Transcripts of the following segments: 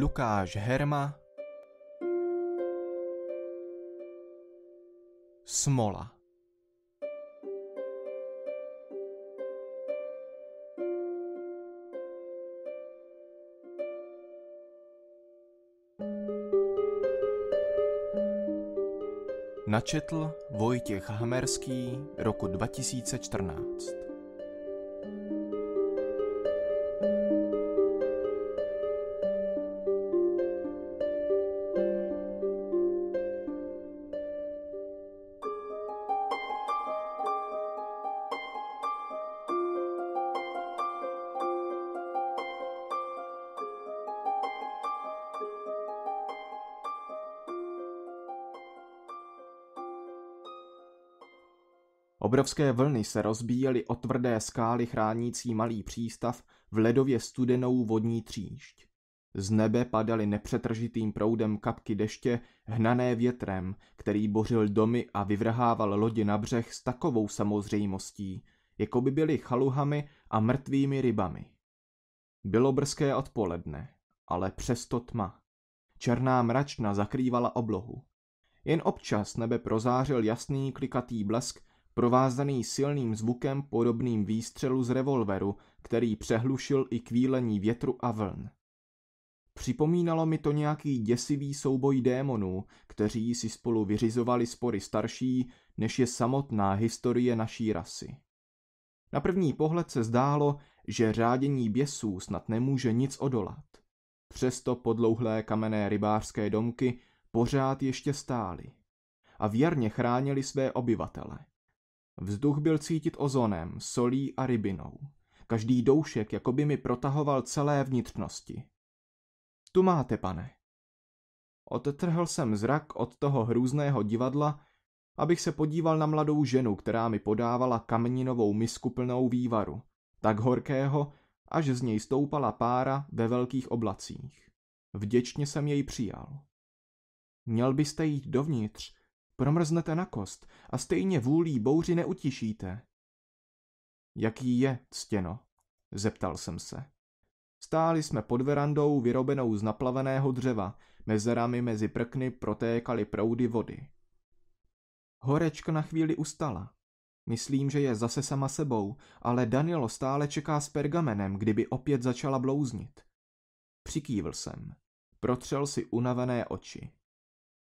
Lukáš Herma Smola Načetl Vojtěch Hamerský roku 2014 Obrovské vlny se rozbíjely o tvrdé skály chránící malý přístav v ledově studenou vodní tříšť. Z nebe padaly nepřetržitým proudem kapky deště, hnané větrem, který bořil domy a vyvrhával lodi na břeh s takovou samozřejmostí, jako by byly chaluhami a mrtvými rybami. Bylo brzké odpoledne, ale přesto tma. Černá mračna zakrývala oblohu. Jen občas nebe prozářil jasný klikatý blesk provázaný silným zvukem podobným výstřelu z revolveru, který přehlušil i kvílení větru a vln. Připomínalo mi to nějaký děsivý souboj démonů, kteří si spolu vyřizovali spory starší, než je samotná historie naší rasy. Na první pohled se zdálo, že řádění běsů snad nemůže nic odolat. Přesto podlouhlé kamenné rybářské domky pořád ještě stály a věrně chránili své obyvatele. Vzduch byl cítit ozonem, solí a rybinou. Každý doušek jako by mi protahoval celé vnitřnosti. Tu máte, pane. Odtrhl jsem zrak od toho hrůzného divadla, abych se podíval na mladou ženu, která mi podávala kameninovou misku plnou vývaru, tak horkého, až z něj stoupala pára ve velkých oblacích. Vděčně jsem jej přijal. Měl byste jít dovnitř, Promrznete na kost a stejně vůlí bouři neutišíte. Jaký je, ctěno? Zeptal jsem se. Stáli jsme pod verandou vyrobenou z naplaveného dřeva, mezerami mezi prkny protékaly proudy vody. Horečka na chvíli ustala. Myslím, že je zase sama sebou, ale Danilo stále čeká s pergamenem, kdyby opět začala blouznit. Přikývl jsem. Protřel si unavené oči.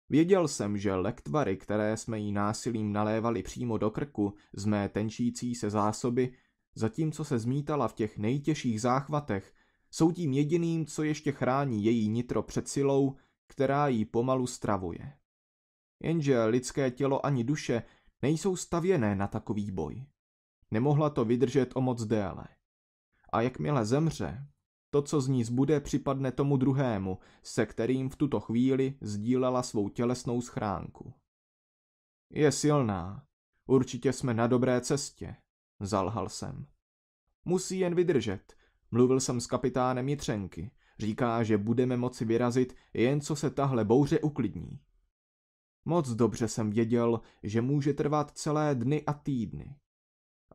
Věděl jsem, že lektvary, které jsme jí násilím nalévali přímo do krku z mé tenčící se zásoby, zatímco se zmítala v těch nejtěžších záchvatech, jsou tím jediným, co ještě chrání její nitro před silou, která ji pomalu stravuje. Jenže lidské tělo ani duše nejsou stavěné na takový boj. Nemohla to vydržet o moc déle. A jakmile zemře, to, co z ní zbude, připadne tomu druhému, se kterým v tuto chvíli sdílela svou tělesnou schránku. Je silná. Určitě jsme na dobré cestě, zalhal jsem. Musí jen vydržet. Mluvil jsem s kapitánem Jitřenky. Říká, že budeme moci vyrazit, jen co se tahle bouře uklidní. Moc dobře jsem věděl, že může trvat celé dny a týdny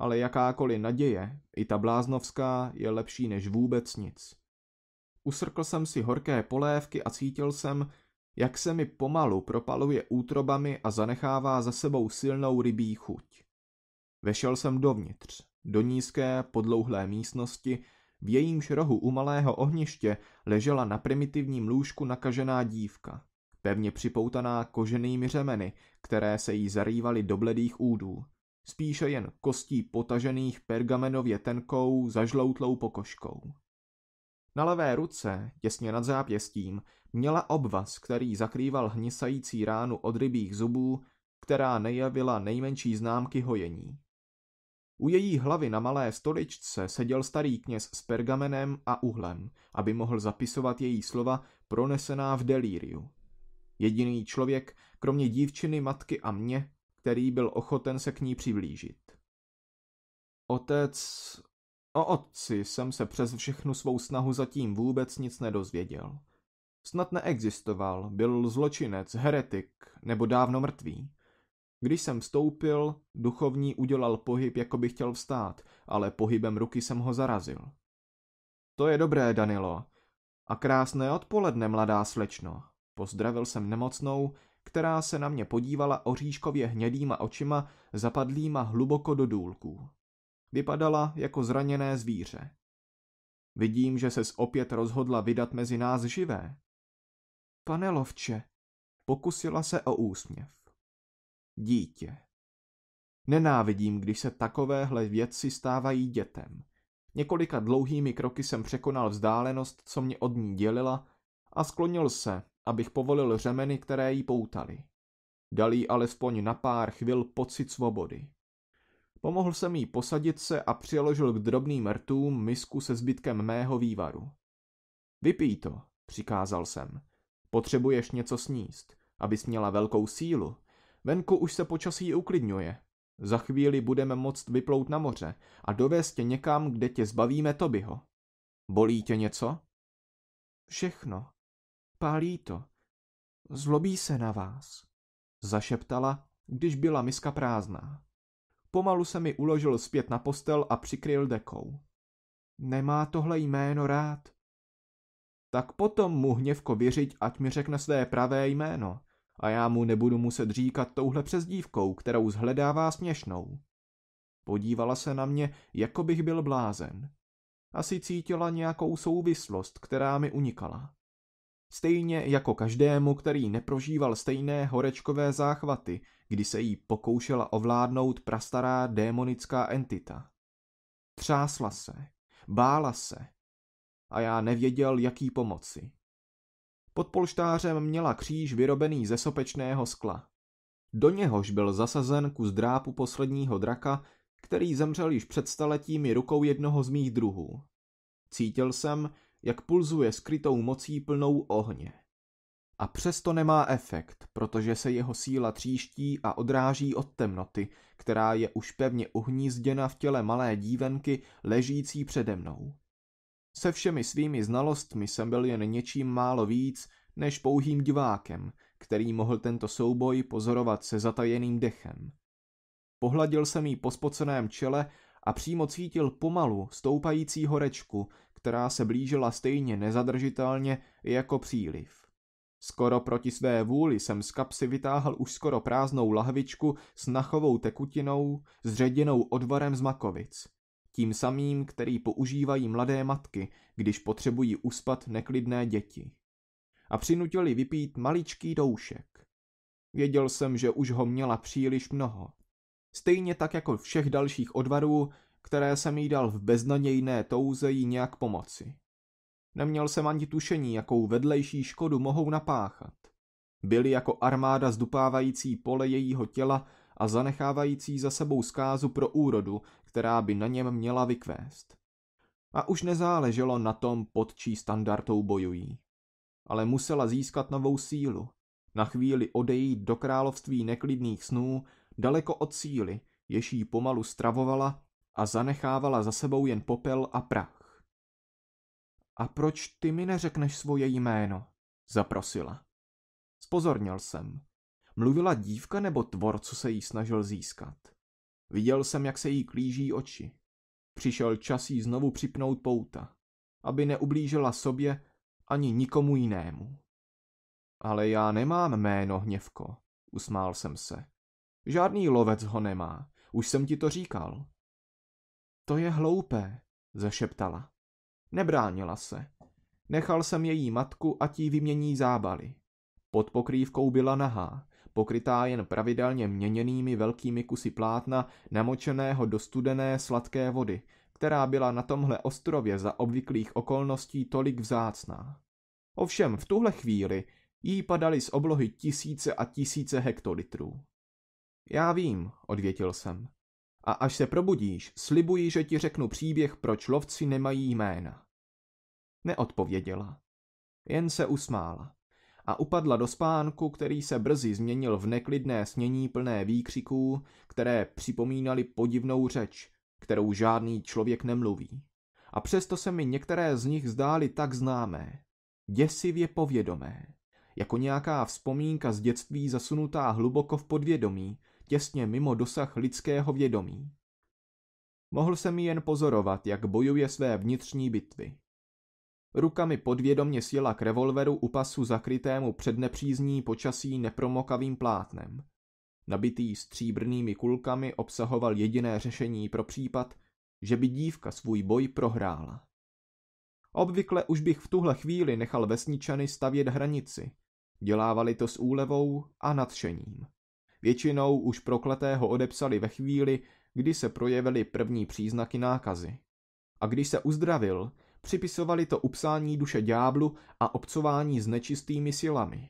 ale jakákoliv naděje, i ta bláznovská, je lepší než vůbec nic. Usrkl jsem si horké polévky a cítil jsem, jak se mi pomalu propaluje útrobami a zanechává za sebou silnou rybí chuť. Vešel jsem dovnitř, do nízké, podlouhlé místnosti, v jejímž rohu u malého ohniště ležela na primitivním lůžku nakažená dívka, pevně připoutaná koženými řemeny, které se jí zarývaly do bledých údů spíše jen kostí potažených pergamenově tenkou, zažloutlou pokožkou. Na levé ruce, těsně nad zápěstím, měla obvaz, který zakrýval hnisající ránu od rybích zubů, která nejavila nejmenší známky hojení. U její hlavy na malé stoličce seděl starý kněz s pergamenem a uhlem, aby mohl zapisovat její slova pronesená v delíriu. Jediný člověk, kromě dívčiny, matky a mě, který byl ochoten se k ní přiblížit. Otec... O otci jsem se přes všechnu svou snahu zatím vůbec nic nedozvěděl. Snad neexistoval, byl zločinec, heretik nebo dávno mrtvý. Když jsem vstoupil, duchovní udělal pohyb, jako by chtěl vstát, ale pohybem ruky jsem ho zarazil. To je dobré, Danilo. A krásné odpoledne, mladá slečno. Pozdravil jsem nemocnou která se na mě podívala oříškově hnědýma očima, zapadlýma hluboko do důlků. Vypadala jako zraněné zvíře. Vidím, že ses opět rozhodla vydat mezi nás živé. Pane lovče, pokusila se o úsměv. Dítě. Nenávidím, když se takovéhle věci stávají dětem. Několika dlouhými kroky jsem překonal vzdálenost, co mě od ní dělila, a sklonil se, abych povolil řemeny, které jí poutaly. Dal jí alespoň na pár chvil pocit svobody. Pomohl jsem jí posadit se a přiložil k drobným rtům misku se zbytkem mého vývaru. Vypij to, přikázal jsem. Potřebuješ něco sníst, abys měla velkou sílu. Venku už se počasí uklidňuje. Za chvíli budeme moct vyplout na moře a dovést tě někam, kde tě zbavíme Tobyho. Bolí tě něco? Všechno, pálí to. Zlobí se na vás, zašeptala, když byla miska prázdná. Pomalu se mi uložil zpět na postel a přikryl dekou. Nemá tohle jméno rád. Tak potom mu hněvko věřit, ať mi řekne své pravé jméno a já mu nebudu muset říkat touhle přezdívkou, kterou zhledává směšnou. Podívala se na mě, jako bych byl blázen. Asi cítila nějakou souvislost, která mi unikala. Stejně jako každému, který neprožíval stejné horečkové záchvaty, kdy se jí pokoušela ovládnout prastará démonická entita. Třásla se, bála se a já nevěděl, jaký pomoci. Pod polštářem měla kříž vyrobený ze sopečného skla. Do něhož byl zasazen kus drápu posledního draka, který zemřel již před staletími rukou jednoho z mých druhů. Cítil jsem, jak pulzuje skrytou mocí plnou ohně. A přesto nemá efekt, protože se jeho síla tříští a odráží od temnoty, která je už pevně uhnízděna v těle malé dívenky ležící přede mnou. Se všemi svými znalostmi jsem byl jen něčím málo víc než pouhým divákem, který mohl tento souboj pozorovat se zatajeným dechem. Pohladil jsem jí po spoceném čele a přímo cítil pomalu stoupající horečku, která se blížila stejně nezadržitelně jako příliv. Skoro proti své vůli jsem z kapsy vytáhl už skoro prázdnou lahvičku s nachovou tekutinou, zředěnou odvarem z makovic. Tím samým, který používají mladé matky, když potřebují uspat neklidné děti. A přinutili vypít maličký doušek. Věděl jsem, že už ho měla příliš mnoho. Stejně tak jako všech dalších odvarů, které jsem jí dal v beznadějné touze jí nějak pomoci. Neměl jsem ani tušení, jakou vedlejší škodu mohou napáchat. Byli jako armáda zdupávající pole jejího těla a zanechávající za sebou zkázu pro úrodu, která by na něm měla vykvést. A už nezáleželo na tom, pod čí standardou bojují. Ale musela získat novou sílu, na chvíli odejít do království neklidných snů, daleko od síly, jež jí pomalu stravovala a zanechávala za sebou jen popel a prach. A proč ty mi neřekneš svoje jméno? zaprosila. Spozornil jsem. Mluvila dívka nebo tvor, co se jí snažil získat. Viděl jsem, jak se jí klíží oči. Přišel čas jí znovu připnout pouta, aby neublížila sobě ani nikomu jinému. Ale já nemám jméno, hněvko, usmál jsem se. Žádný lovec ho nemá, už jsem ti to říkal. To je hloupé, zašeptala. Nebránila se. Nechal jsem její matku, a tí vymění zábaly. Pod pokrývkou byla nahá, pokrytá jen pravidelně měněnými velkými kusy plátna namočeného do studené sladké vody, která byla na tomhle ostrově za obvyklých okolností tolik vzácná. Ovšem v tuhle chvíli jí padaly z oblohy tisíce a tisíce hektolitrů. Já vím, odvětil jsem. A až se probudíš, slibuji, že ti řeknu příběh, proč lovci nemají jména. Neodpověděla. Jen se usmála a upadla do spánku, který se brzy změnil v neklidné snění plné výkřiků, které připomínaly podivnou řeč, kterou žádný člověk nemluví. A přesto se mi některé z nich zdály tak známé, děsivě povědomé, jako nějaká vzpomínka z dětství zasunutá hluboko v podvědomí, těsně mimo dosah lidského vědomí. Mohl jsem mi jen pozorovat, jak bojuje své vnitřní bitvy. Rukami podvědomně sjela k revolveru u pasu zakrytému před nepřízní počasí nepromokavým plátnem. Nabitý stříbrnými kulkami obsahoval jediné řešení pro případ, že by dívka svůj boj prohrála. Obvykle už bych v tuhle chvíli nechal vesničany stavět hranici. Dělávali to s úlevou a nadšením. Většinou už prokletého odepsali ve chvíli, kdy se projevily první příznaky nákazy. A když se uzdravil, připisovali to upsání duše ďáblu a obcování s nečistými silami.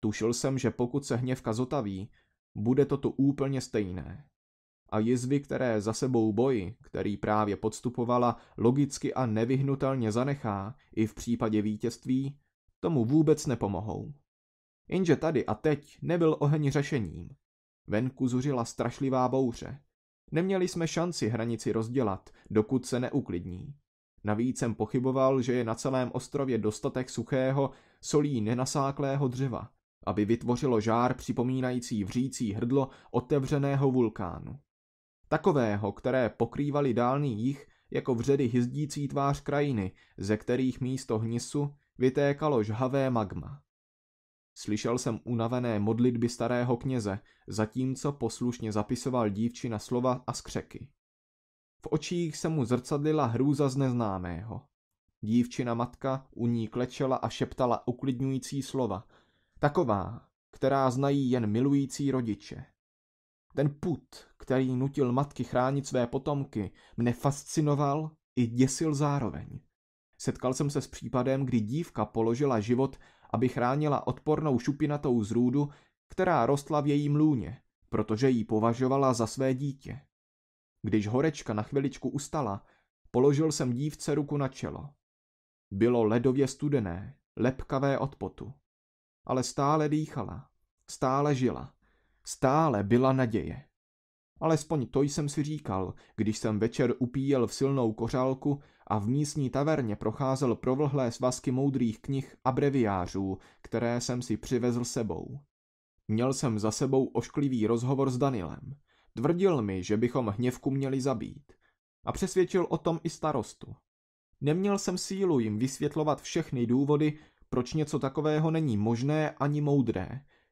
Tušil jsem, že pokud se hněvka zotaví, bude to tu úplně stejné. A jizvy, které za sebou boj, který právě podstupovala, logicky a nevyhnutelně zanechá i v případě vítězství, tomu vůbec nepomohou. Jenže tady a teď nebyl oheň řešením. Venku zuřila strašlivá bouře. Neměli jsme šanci hranici rozdělat, dokud se neuklidní. Navíc jsem pochyboval, že je na celém ostrově dostatek suchého, solí nenasáklého dřeva, aby vytvořilo žár připomínající vřící hrdlo otevřeného vulkánu. Takového, které pokrývali dálný jich jako vředy hyzdící tvář krajiny, ze kterých místo hnisu vytékalo žhavé magma. Slyšel jsem unavené modlitby starého kněze, zatímco poslušně zapisoval na slova a skřeky. V očích se mu zrcadlila hrůza z neznámého. Dívčina matka u ní klečela a šeptala uklidňující slova, taková, která znají jen milující rodiče. Ten put, který nutil matky chránit své potomky, mne fascinoval i děsil zároveň. Setkal jsem se s případem, kdy dívka položila život aby chránila odpornou šupinatou zrůdu, která rostla v jejím lůně, protože ji považovala za své dítě. Když horečka na chviličku ustala, položil jsem dívce ruku na čelo. Bylo ledově studené, lepkavé od potu. Ale stále dýchala, stále žila, stále byla naděje. Alespoň to jsem si říkal, když jsem večer upíjel v silnou kořálku a v místní taverně procházel provlhlé svazky moudrých knih a breviářů, které jsem si přivezl sebou. Měl jsem za sebou ošklivý rozhovor s Danilem. Tvrdil mi, že bychom hněvku měli zabít. A přesvědčil o tom i starostu. Neměl jsem sílu jim vysvětlovat všechny důvody, proč něco takového není možné ani moudré,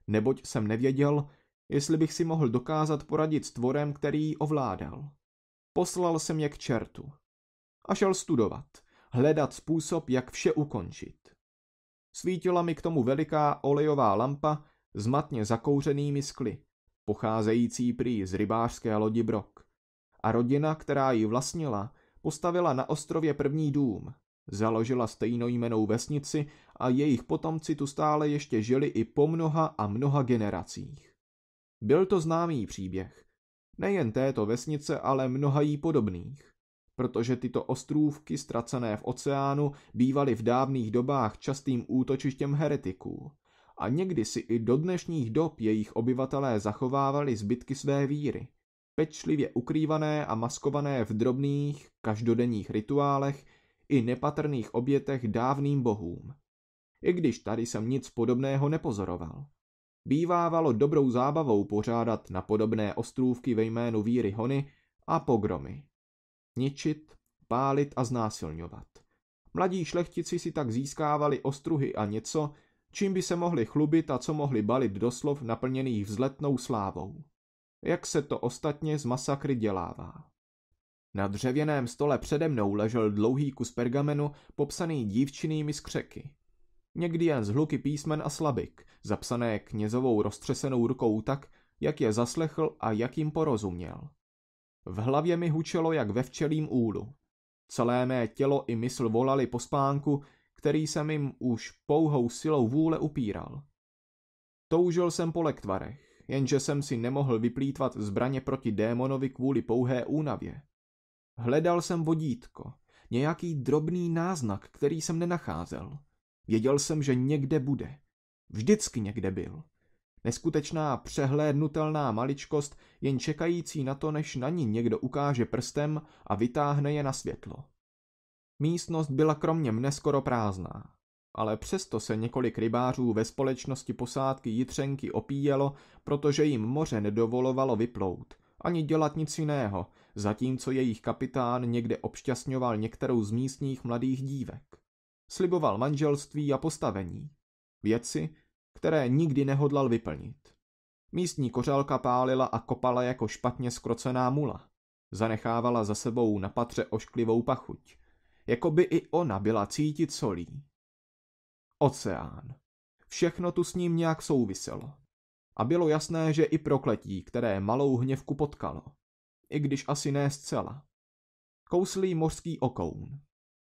neboť jsem nevěděl, jestli bych si mohl dokázat poradit s tvorem, který ji ovládal. Poslal jsem je k čertu a šel studovat, hledat způsob, jak vše ukončit. Svítila mi k tomu veliká olejová lampa s matně zakouřenými skly, pocházející prý z rybářské lodi Brok. A rodina, která ji vlastnila, postavila na ostrově první dům, založila stejnojmenou vesnici a jejich potomci tu stále ještě žili i po mnoha a mnoha generacích. Byl to známý příběh. Nejen této vesnice, ale mnoha jí podobných protože tyto ostrůvky ztracené v oceánu bývaly v dávných dobách častým útočištěm heretiků. A někdy si i do dnešních dob jejich obyvatelé zachovávali zbytky své víry, pečlivě ukrývané a maskované v drobných, každodenních rituálech i nepatrných obětech dávným bohům. I když tady jsem nic podobného nepozoroval. Bývávalo dobrou zábavou pořádat na podobné ostrůvky ve jménu víry Hony a pogromy ničit, pálit a znásilňovat. Mladí šlechtici si tak získávali ostruhy a něco, čím by se mohli chlubit a co mohli balit doslov naplněných vzletnou slávou. Jak se to ostatně z masakry dělává. Na dřevěném stole přede mnou ležel dlouhý kus pergamenu popsaný dívčinými skřeky. Někdy jen zhluky písmen a slabik, zapsané knězovou roztřesenou rukou tak, jak je zaslechl a jak jim porozuměl. V hlavě mi hučelo jak ve včelím úlu. Celé mé tělo i mysl volali po spánku, který jsem jim už pouhou silou vůle upíral. Toužil jsem po lektvarech, jenže jsem si nemohl vyplýtvat zbraně proti démonovi kvůli pouhé únavě. Hledal jsem vodítko, nějaký drobný náznak, který jsem nenacházel. Věděl jsem, že někde bude. Vždycky někde byl. Neskutečná přehlédnutelná maličkost, jen čekající na to, než na ní někdo ukáže prstem a vytáhne je na světlo. Místnost byla kromě mne skoro prázdná, ale přesto se několik rybářů ve společnosti posádky Jitřenky opíjelo, protože jim moře nedovolovalo vyplout, ani dělat nic jiného, zatímco jejich kapitán někde obšťastňoval některou z místních mladých dívek. Sliboval manželství a postavení. Věci, které nikdy nehodlal vyplnit. Místní kořálka pálila a kopala jako špatně skrocená mula. Zanechávala za sebou na patře ošklivou pachuť. Jako by i ona byla cítit solí. Oceán. Všechno tu s ním nějak souviselo. A bylo jasné, že i prokletí, které malou hněvku potkalo. I když asi ne zcela. Kouslý mořský okoun.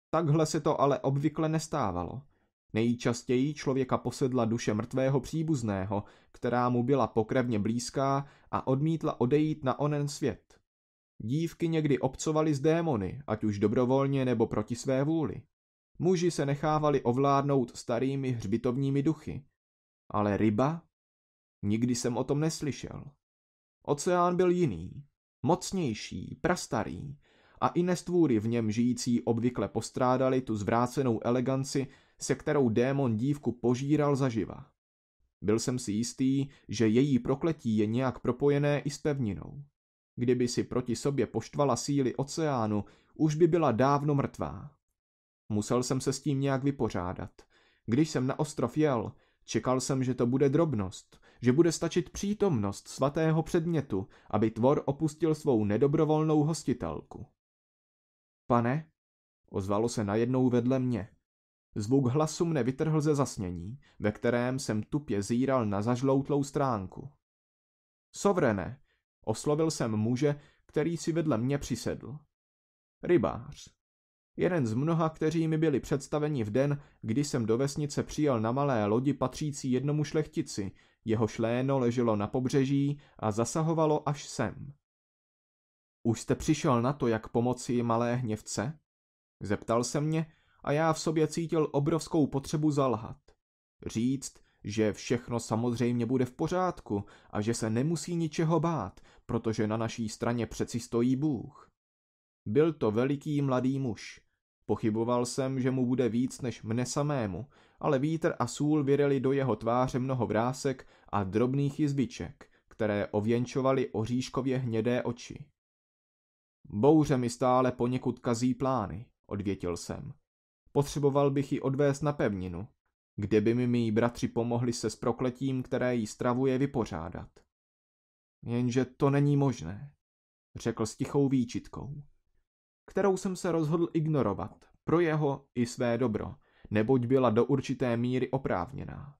Takhle se to ale obvykle nestávalo, Nejčastěji člověka posedla duše mrtvého příbuzného, která mu byla pokrevně blízká a odmítla odejít na onen svět. Dívky někdy obcovaly s démony, ať už dobrovolně nebo proti své vůli. Muži se nechávali ovládnout starými hřbitovními duchy. Ale ryba? Nikdy jsem o tom neslyšel. Oceán byl jiný, mocnější, prastarý a i nestvůry v něm žijící obvykle postrádali tu zvrácenou eleganci, se kterou démon dívku požíral zaživa. Byl jsem si jistý, že její prokletí je nějak propojené i s pevninou. Kdyby si proti sobě poštvala síly oceánu, už by byla dávno mrtvá. Musel jsem se s tím nějak vypořádat. Když jsem na ostrov jel, čekal jsem, že to bude drobnost, že bude stačit přítomnost svatého předmětu, aby tvor opustil svou nedobrovolnou hostitelku. Pane, ozvalo se najednou vedle mě. Zvuk hlasu mne vytrhl ze zasnění, ve kterém jsem tupě zíral na zažloutlou stránku. Sovrene, oslovil jsem muže, který si vedle mě přisedl. Rybář. Jeden z mnoha, kteří mi byli představeni v den, kdy jsem do vesnice přijel na malé lodi patřící jednomu šlechtici, jeho šléno leželo na pobřeží a zasahovalo až sem. Už jste přišel na to, jak pomoci malé hněvce? Zeptal se mě, a já v sobě cítil obrovskou potřebu zalhat. Říct, že všechno samozřejmě bude v pořádku a že se nemusí ničeho bát, protože na naší straně přeci stojí Bůh. Byl to veliký mladý muž. Pochyboval jsem, že mu bude víc než mne samému, ale vítr a sůl vyreli do jeho tváře mnoho vrásek a drobných jizbiček, které ověnčovaly oříškově hnědé oči. Bouře mi stále poněkud kazí plány, odvětil jsem potřeboval bych ji odvést na pevninu, kde by mi mý bratři pomohli se s prokletím, které jí stravuje, vypořádat. Jenže to není možné, řekl s tichou výčitkou, kterou jsem se rozhodl ignorovat, pro jeho i své dobro, neboť byla do určité míry oprávněná.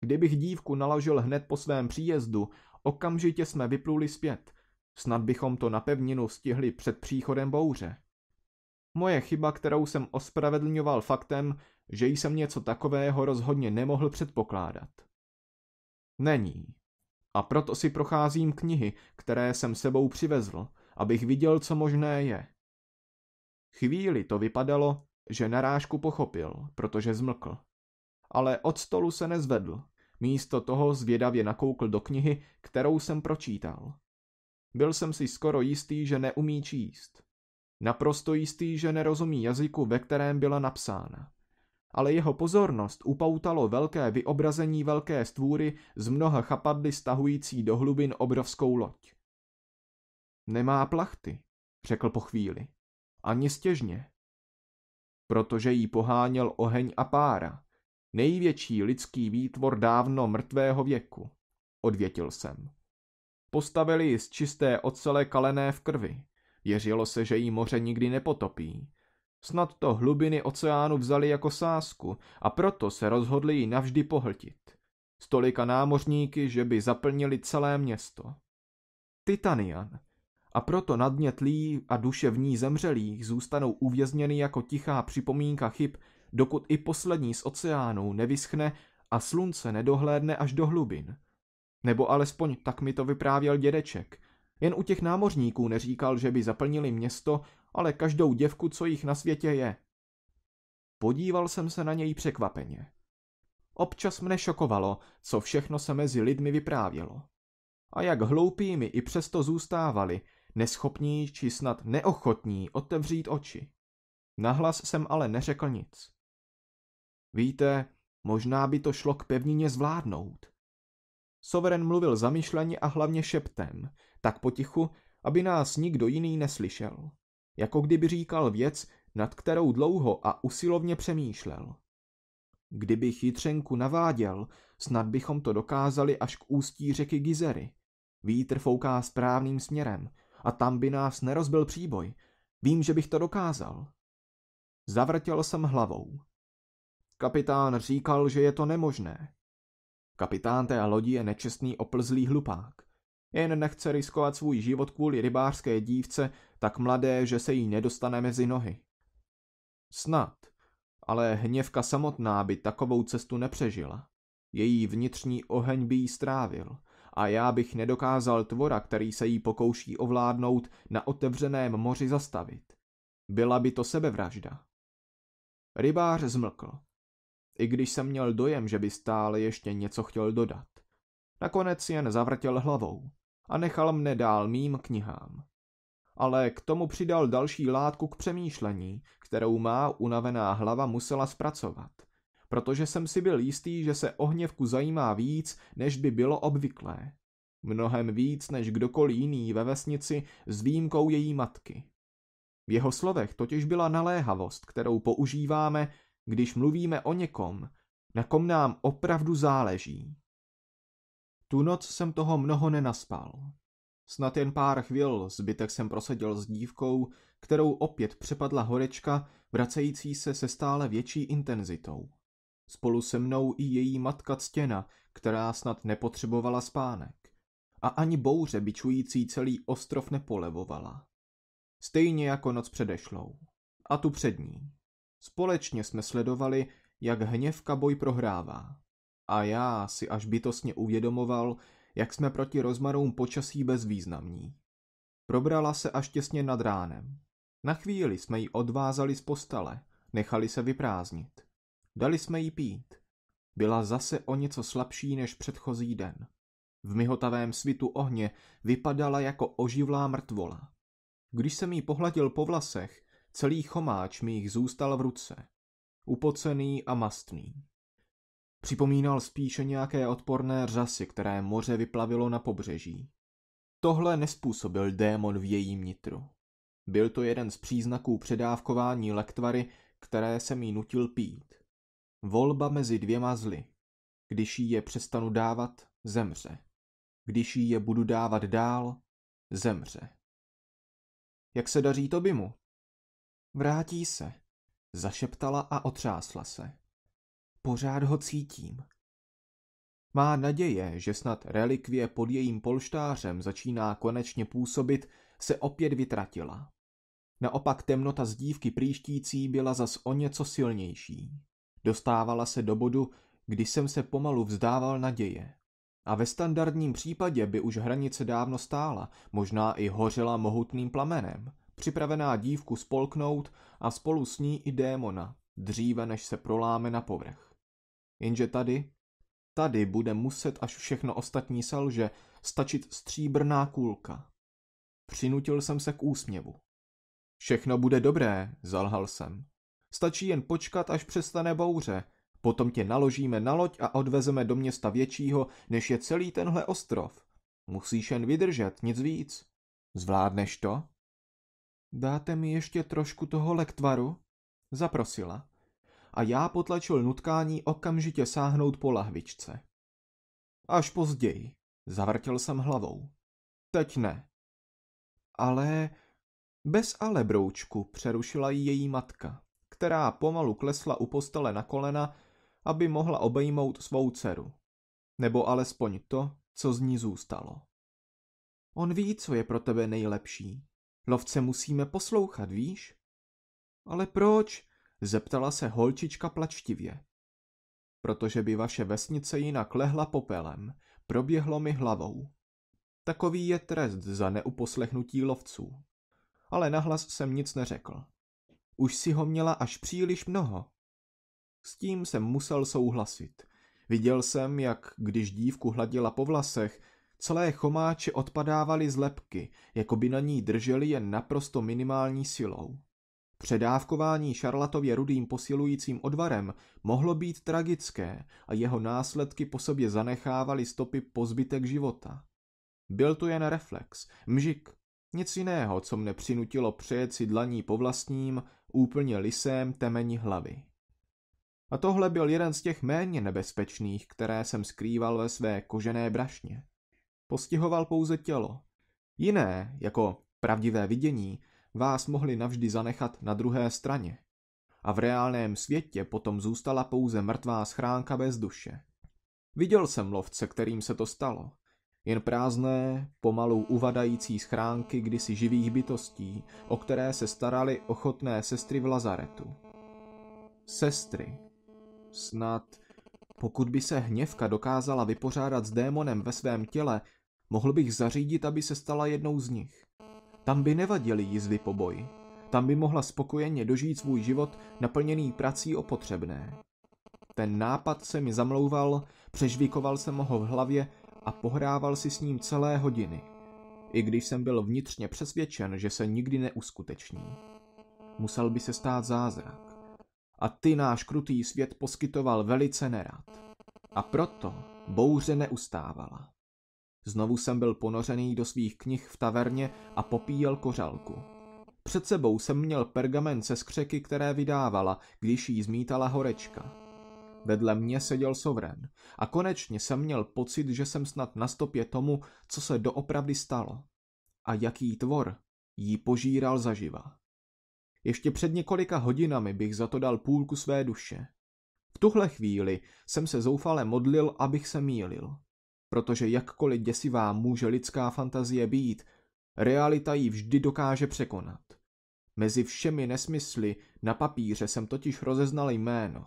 Kdybych dívku naložil hned po svém příjezdu, okamžitě jsme vypluli zpět, snad bychom to na pevninu stihli před příchodem bouře. Moje chyba, kterou jsem ospravedlňoval faktem, že jsem něco takového rozhodně nemohl předpokládat. Není. A proto si procházím knihy, které jsem sebou přivezl, abych viděl, co možné je. Chvíli to vypadalo, že narážku pochopil, protože zmlkl. Ale od stolu se nezvedl, místo toho zvědavě nakoukl do knihy, kterou jsem pročítal. Byl jsem si skoro jistý, že neumí číst naprosto jistý, že nerozumí jazyku, ve kterém byla napsána. Ale jeho pozornost upoutalo velké vyobrazení velké stvůry z mnoha chapadly stahující do hlubin obrovskou loď. Nemá plachty, řekl po chvíli. Ani stěžně. Protože jí poháněl oheň a pára, největší lidský výtvor dávno mrtvého věku, odvětil jsem. Postavili ji z čisté ocele kalené v krvi. Věřilo se, že jí moře nikdy nepotopí. Snad to hlubiny oceánu vzali jako sásku a proto se rozhodli ji navždy pohltit. Stolika námořníky, že by zaplnili celé město. Titanian. A proto na dně tlí a duše v ní zemřelých zůstanou uvězněny jako tichá připomínka chyb, dokud i poslední z oceánů nevyschne a slunce nedohlédne až do hlubin. Nebo alespoň tak mi to vyprávěl dědeček – jen u těch námořníků neříkal, že by zaplnili město, ale každou děvku, co jich na světě je. Podíval jsem se na něj překvapeně. Občas mne šokovalo, co všechno se mezi lidmi vyprávělo. A jak hloupými i přesto zůstávali, neschopní či snad neochotní otevřít oči. Nahlas jsem ale neřekl nic. Víte, možná by to šlo k pevnině zvládnout. Soveren mluvil zamyšleně a hlavně šeptem, tak potichu, aby nás nikdo jiný neslyšel. Jako kdyby říkal věc, nad kterou dlouho a usilovně přemýšlel. Kdyby chytřenku naváděl, snad bychom to dokázali až k ústí řeky Gizery. Vítr fouká správným směrem a tam by nás nerozbil příboj. Vím, že bych to dokázal. Zavrtěl jsem hlavou. Kapitán říkal, že je to nemožné. Kapitán té lodi je nečestný oplzlý hlupák. Jen nechce riskovat svůj život kvůli rybářské dívce, tak mladé, že se jí nedostane mezi nohy. Snad, ale hněvka samotná by takovou cestu nepřežila. Její vnitřní oheň by jí strávil a já bych nedokázal tvora, který se jí pokouší ovládnout, na otevřeném moři zastavit. Byla by to sebevražda. Rybář zmlkl i když jsem měl dojem, že by stále ještě něco chtěl dodat. Nakonec jen zavrtěl hlavou a nechal mne dál mým knihám. Ale k tomu přidal další látku k přemýšlení, kterou má unavená hlava musela zpracovat, protože jsem si byl jistý, že se ohněvku zajímá víc, než by bylo obvyklé. Mnohem víc než kdokoliv jiný ve vesnici s výjimkou její matky. V jeho slovech totiž byla naléhavost, kterou používáme, když mluvíme o někom, na kom nám opravdu záleží. Tu noc jsem toho mnoho nenaspal. Snad jen pár chvil zbytek jsem proseděl s dívkou, kterou opět přepadla horečka, vracející se se stále větší intenzitou. Spolu se mnou i její matka Ctěna, která snad nepotřebovala spánek. A ani bouře byčující celý ostrov nepolevovala. Stejně jako noc předešlou. A tu před ní. Společně jsme sledovali, jak hněvka boj prohrává. A já si až bytostně uvědomoval, jak jsme proti rozmarům počasí bezvýznamní. Probrala se až těsně nad ránem. Na chvíli jsme ji odvázali z postele, nechali se vyprázdnit. Dali jsme jí pít. Byla zase o něco slabší než předchozí den. V mihotavém svitu ohně vypadala jako oživlá mrtvola. Když jsem jí pohladil po vlasech, Celý chomáč mi jich zůstal v ruce. Upocený a mastný. Připomínal spíše nějaké odporné řasy, které moře vyplavilo na pobřeží. Tohle nespůsobil démon v jejím nitru. Byl to jeden z příznaků předávkování lektvary, které se mi nutil pít. Volba mezi dvěma zly. Když jí je přestanu dávat, zemře. Když jí je budu dávat dál, zemře. Jak se daří Tobimu? Vrátí se, zašeptala a otřásla se. Pořád ho cítím. Má naděje, že snad relikvie pod jejím polštářem začíná konečně působit, se opět vytratila. Naopak temnota z dívky příštící byla zas o něco silnější. Dostávala se do bodu, kdy jsem se pomalu vzdával naděje. A ve standardním případě by už hranice dávno stála, možná i hořela mohutným plamenem připravená dívku spolknout a spolu s ní i démona, dříve než se proláme na povrch. Jenže tady, tady bude muset, až všechno ostatní selže, stačit stříbrná kůlka. Přinutil jsem se k úsměvu. Všechno bude dobré, zalhal jsem. Stačí jen počkat, až přestane bouře. Potom tě naložíme na loď a odvezeme do města většího, než je celý tenhle ostrov. Musíš jen vydržet, nic víc. Zvládneš to? Dáte mi ještě trošku toho lektvaru? Zaprosila. A já potlačil nutkání okamžitě sáhnout po lahvičce. Až později. Zavrtěl jsem hlavou. Teď ne. Ale... Bez ale broučku přerušila ji její matka, která pomalu klesla u postele na kolena, aby mohla obejmout svou dceru. Nebo alespoň to, co z ní zůstalo. On ví, co je pro tebe nejlepší, Lovce musíme poslouchat, víš? Ale proč? Zeptala se holčička plačtivě. Protože by vaše vesnice jinak lehla popelem, proběhlo mi hlavou. Takový je trest za neuposlechnutí lovců. Ale nahlas jsem nic neřekl. Už si ho měla až příliš mnoho. S tím jsem musel souhlasit. Viděl jsem, jak když dívku hladila po vlasech, Celé chomáče odpadávaly z lepky, jako by na ní drželi jen naprosto minimální silou. Předávkování Šarlatově rudým posilujícím odvarem mohlo být tragické a jeho následky po sobě zanechávaly stopy po zbytek života. Byl to jen reflex, mžik, nic jiného, co mne přinutilo přejet si dlaní po vlastním, úplně lisém temení hlavy. A tohle byl jeden z těch méně nebezpečných, které jsem skrýval ve své kožené brašně postihoval pouze tělo. Jiné, jako pravdivé vidění, vás mohli navždy zanechat na druhé straně. A v reálném světě potom zůstala pouze mrtvá schránka bez duše. Viděl jsem lovce, kterým se to stalo. Jen prázdné, pomalu uvadající schránky kdysi živých bytostí, o které se starali ochotné sestry v lazaretu. Sestry. Snad, pokud by se hněvka dokázala vypořádat s démonem ve svém těle, Mohl bych zařídit, aby se stala jednou z nich. Tam by nevadily jízdy po boji. Tam by mohla spokojeně dožít svůj život naplněný prací o potřebné. Ten nápad se mi zamlouval, přežvikoval jsem ho v hlavě a pohrával si s ním celé hodiny. I když jsem byl vnitřně přesvědčen, že se nikdy neuskuteční. Musel by se stát zázrak. A ty náš krutý svět poskytoval velice nerad. A proto bouře neustávala. Znovu jsem byl ponořený do svých knih v taverně a popíjel kořalku. Před sebou jsem měl pergamen se skřeky, které vydávala, když jí zmítala horečka. Vedle mě seděl Sovren a konečně jsem měl pocit, že jsem snad na stopě tomu, co se doopravdy stalo. A jaký tvor jí požíral zaživa. Ještě před několika hodinami bych za to dal půlku své duše. V tuhle chvíli jsem se zoufale modlil, abych se mýlil protože jakkoliv děsivá může lidská fantazie být, realita ji vždy dokáže překonat. Mezi všemi nesmysly na papíře jsem totiž rozeznal jméno.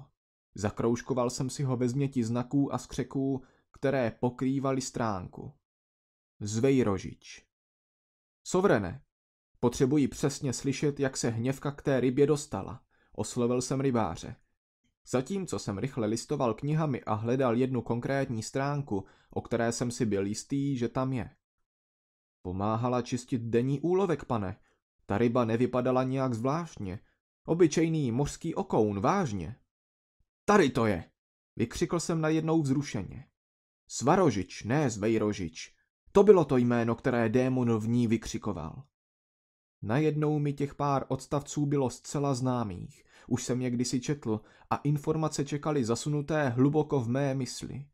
Zakroužkoval jsem si ho ve změti znaků a skřeků, které pokrývaly stránku. Zvejrožič. Sovrene, potřebuji přesně slyšet, jak se hněvka k té rybě dostala. Oslovil jsem rybáře. Zatímco jsem rychle listoval knihami a hledal jednu konkrétní stránku, o které jsem si byl jistý, že tam je. Pomáhala čistit denní úlovek, pane. Ta ryba nevypadala nijak zvláštně. Obyčejný mořský okoun, vážně. Tady to je! Vykřikl jsem najednou vzrušeně. Svarožič, ne zvejrožič. To bylo to jméno, které démon v ní vykřikoval. Najednou mi těch pár odstavců bylo zcela známých už jsem je kdysi četl a informace čekaly zasunuté hluboko v mé mysli.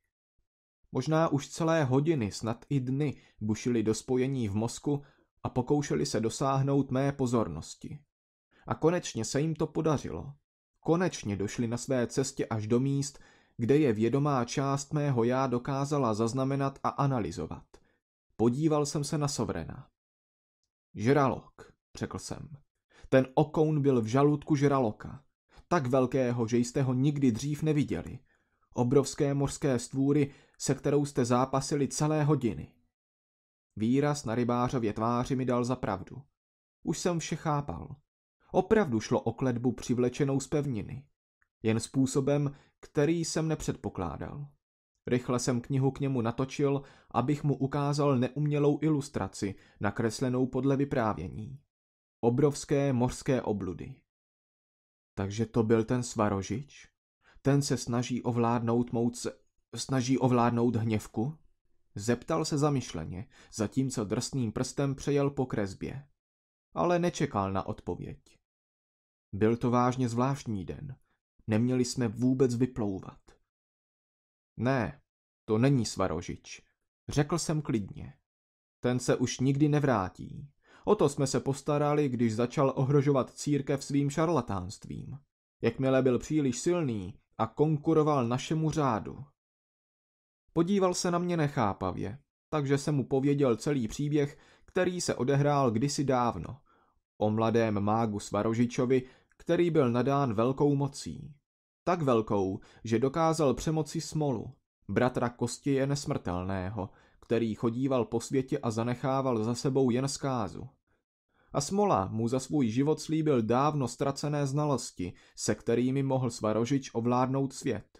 Možná už celé hodiny, snad i dny, bušili do spojení v mozku a pokoušeli se dosáhnout mé pozornosti. A konečně se jim to podařilo. Konečně došli na své cestě až do míst, kde je vědomá část mého já dokázala zaznamenat a analyzovat. Podíval jsem se na Sovrena. Žralok, řekl jsem. Ten okoun byl v žaludku žraloka, tak velkého, že jste ho nikdy dřív neviděli. Obrovské mořské stvůry, se kterou jste zápasili celé hodiny. Výraz na rybářově tváři mi dal za pravdu. Už jsem vše chápal. Opravdu šlo o kledbu přivlečenou z pevniny. Jen způsobem, který jsem nepředpokládal. Rychle jsem knihu k němu natočil, abych mu ukázal neumělou ilustraci, nakreslenou podle vyprávění obrovské mořské obludy. Takže to byl ten svarožič? Ten se snaží ovládnout mouc... snaží ovládnout hněvku? Zeptal se zamyšleně, zatímco drsným prstem přejel po kresbě. Ale nečekal na odpověď. Byl to vážně zvláštní den. Neměli jsme vůbec vyplouvat. Ne, to není svarožič. Řekl jsem klidně. Ten se už nikdy nevrátí. O to jsme se postarali, když začal ohrožovat církev svým šarlatánstvím. Jakmile byl příliš silný a konkuroval našemu řádu. Podíval se na mě nechápavě, takže jsem mu pověděl celý příběh, který se odehrál kdysi dávno. O mladém mágu Svarožičovi, který byl nadán velkou mocí. Tak velkou, že dokázal přemoci smolu, bratra kosti je nesmrtelného, který chodíval po světě a zanechával za sebou jen zkázu. A Smola mu za svůj život slíbil dávno ztracené znalosti, se kterými mohl Svarožič ovládnout svět.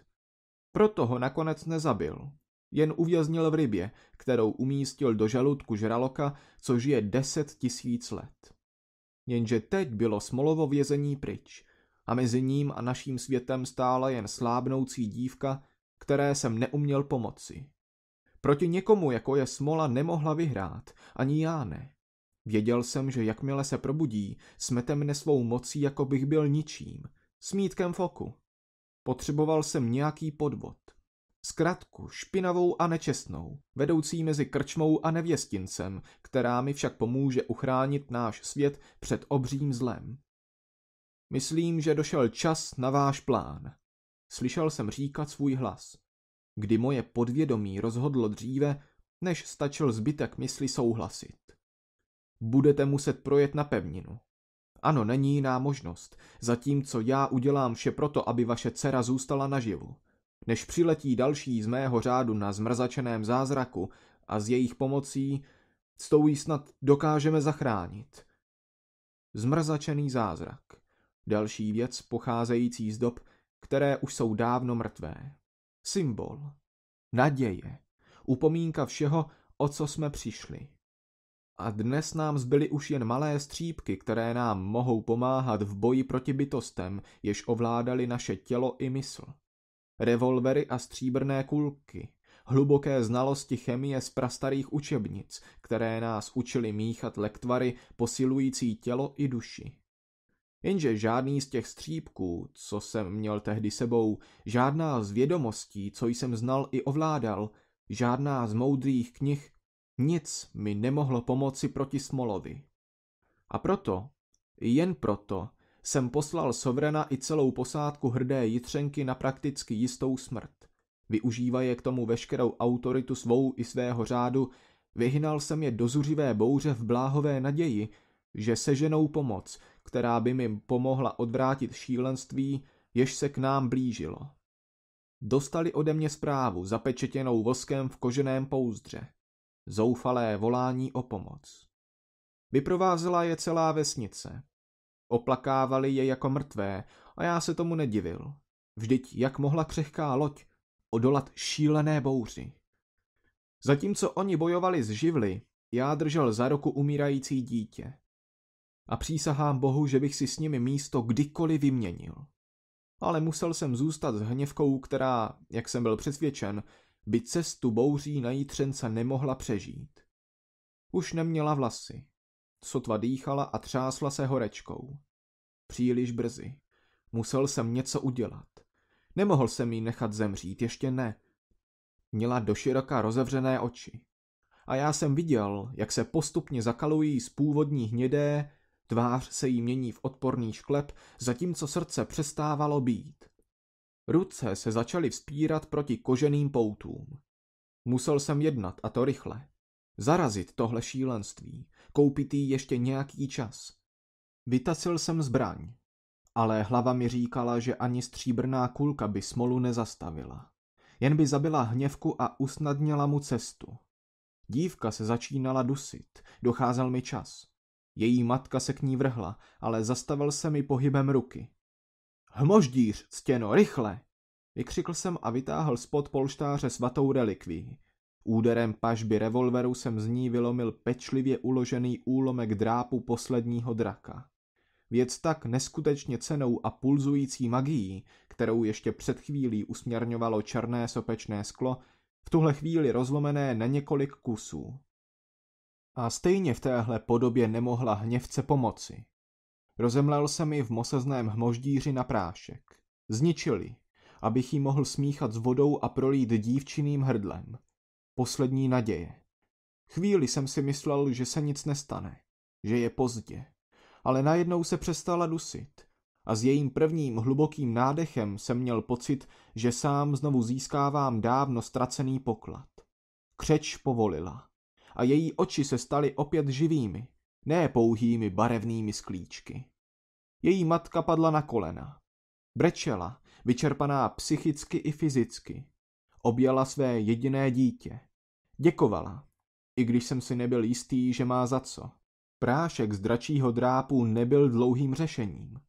Proto ho nakonec nezabil. Jen uvěznil v rybě, kterou umístil do žaludku žraloka, co žije deset tisíc let. Jenže teď bylo Smolovo vězení pryč a mezi ním a naším světem stála jen slábnoucí dívka, které jsem neuměl pomoci. Proti někomu, jako je Smola, nemohla vyhrát, ani já ne. Věděl jsem, že jakmile se probudí, smete mne svou mocí, jako bych byl ničím, smítkem foku. Potřeboval jsem nějaký podvod. Zkratku, špinavou a nečestnou, vedoucí mezi krčmou a nevěstincem, která mi však pomůže uchránit náš svět před obřím zlem. Myslím, že došel čas na váš plán. Slyšel jsem říkat svůj hlas kdy moje podvědomí rozhodlo dříve, než stačil zbytek mysli souhlasit. Budete muset projet na pevninu. Ano, není jiná možnost, zatímco já udělám vše proto, aby vaše dcera zůstala naživu. Než přiletí další z mého řádu na zmrzačeném zázraku a z jejich pomocí, s tou snad dokážeme zachránit. Zmrzačený zázrak. Další věc pocházející z dob, které už jsou dávno mrtvé. Symbol, naděje, upomínka všeho, o co jsme přišli. A dnes nám zbyly už jen malé střípky, které nám mohou pomáhat v boji proti bytostem, jež ovládali naše tělo i mysl. Revolvery a stříbrné kulky, hluboké znalosti chemie z prastarých učebnic, které nás učili míchat lektvary posilující tělo i duši. Jenže žádný z těch střípků, co jsem měl tehdy sebou, žádná z vědomostí, co jsem znal i ovládal, žádná z moudrých knih, nic mi nemohlo pomoci proti Smolovi. A proto, jen proto, jsem poslal Sovrena i celou posádku hrdé jitřenky na prakticky jistou smrt. Využívaje k tomu veškerou autoritu svou i svého řádu, vyhnal jsem je do zuřivé bouře v bláhové naději, že seženou pomoc, která by mi pomohla odvrátit šílenství, jež se k nám blížilo. Dostali ode mě zprávu, zapečetěnou voskem v koženém pouzdře. Zoufalé volání o pomoc. Vyprovázela je celá vesnice. Oplakávali je jako mrtvé a já se tomu nedivil. Vždyť jak mohla křehká loď odolat šílené bouři. Zatímco oni bojovali s živly, já držel za roku umírající dítě a přísahám Bohu, že bych si s nimi místo kdykoliv vyměnil. Ale musel jsem zůstat s hněvkou, která, jak jsem byl přesvědčen, by cestu bouří na jítřence nemohla přežít. Už neměla vlasy. Sotva dýchala a třásla se horečkou. Příliš brzy. Musel jsem něco udělat. Nemohl jsem jí nechat zemřít, ještě ne. Měla doširoka rozevřené oči. A já jsem viděl, jak se postupně zakalují z původní hnědé Tvář se jí mění v odporný šklep, zatímco srdce přestávalo být. Ruce se začaly vzpírat proti koženým poutům. Musel jsem jednat, a to rychle. Zarazit tohle šílenství, koupit jí ještě nějaký čas. Vytasil jsem zbraň, ale hlava mi říkala, že ani stříbrná kulka by smolu nezastavila. Jen by zabila hněvku a usnadnila mu cestu. Dívka se začínala dusit, docházel mi čas. Její matka se k ní vrhla, ale zastavil se mi pohybem ruky. Hmoždíř, ctěno, rychle! Vykřikl jsem a vytáhl spod polštáře svatou relikví. Úderem pažby revolveru jsem z ní vylomil pečlivě uložený úlomek drápu posledního draka. Věc tak neskutečně cenou a pulzující magií, kterou ještě před chvílí usměrňovalo černé sopečné sklo, v tuhle chvíli rozlomené na několik kusů. A stejně v téhle podobě nemohla hněvce pomoci. Rozemlel se mi v mosezném hmoždíři na prášek. Zničili, abych ji mohl smíchat s vodou a prolít dívčiným hrdlem. Poslední naděje. Chvíli jsem si myslel, že se nic nestane, že je pozdě. Ale najednou se přestala dusit a s jejím prvním hlubokým nádechem jsem měl pocit, že sám znovu získávám dávno ztracený poklad. Křeč povolila a její oči se staly opět živými, ne pouhými barevnými sklíčky. Její matka padla na kolena. Brečela, vyčerpaná psychicky i fyzicky. Objala své jediné dítě. Děkovala, i když jsem si nebyl jistý, že má za co. Prášek z dračího drápu nebyl dlouhým řešením.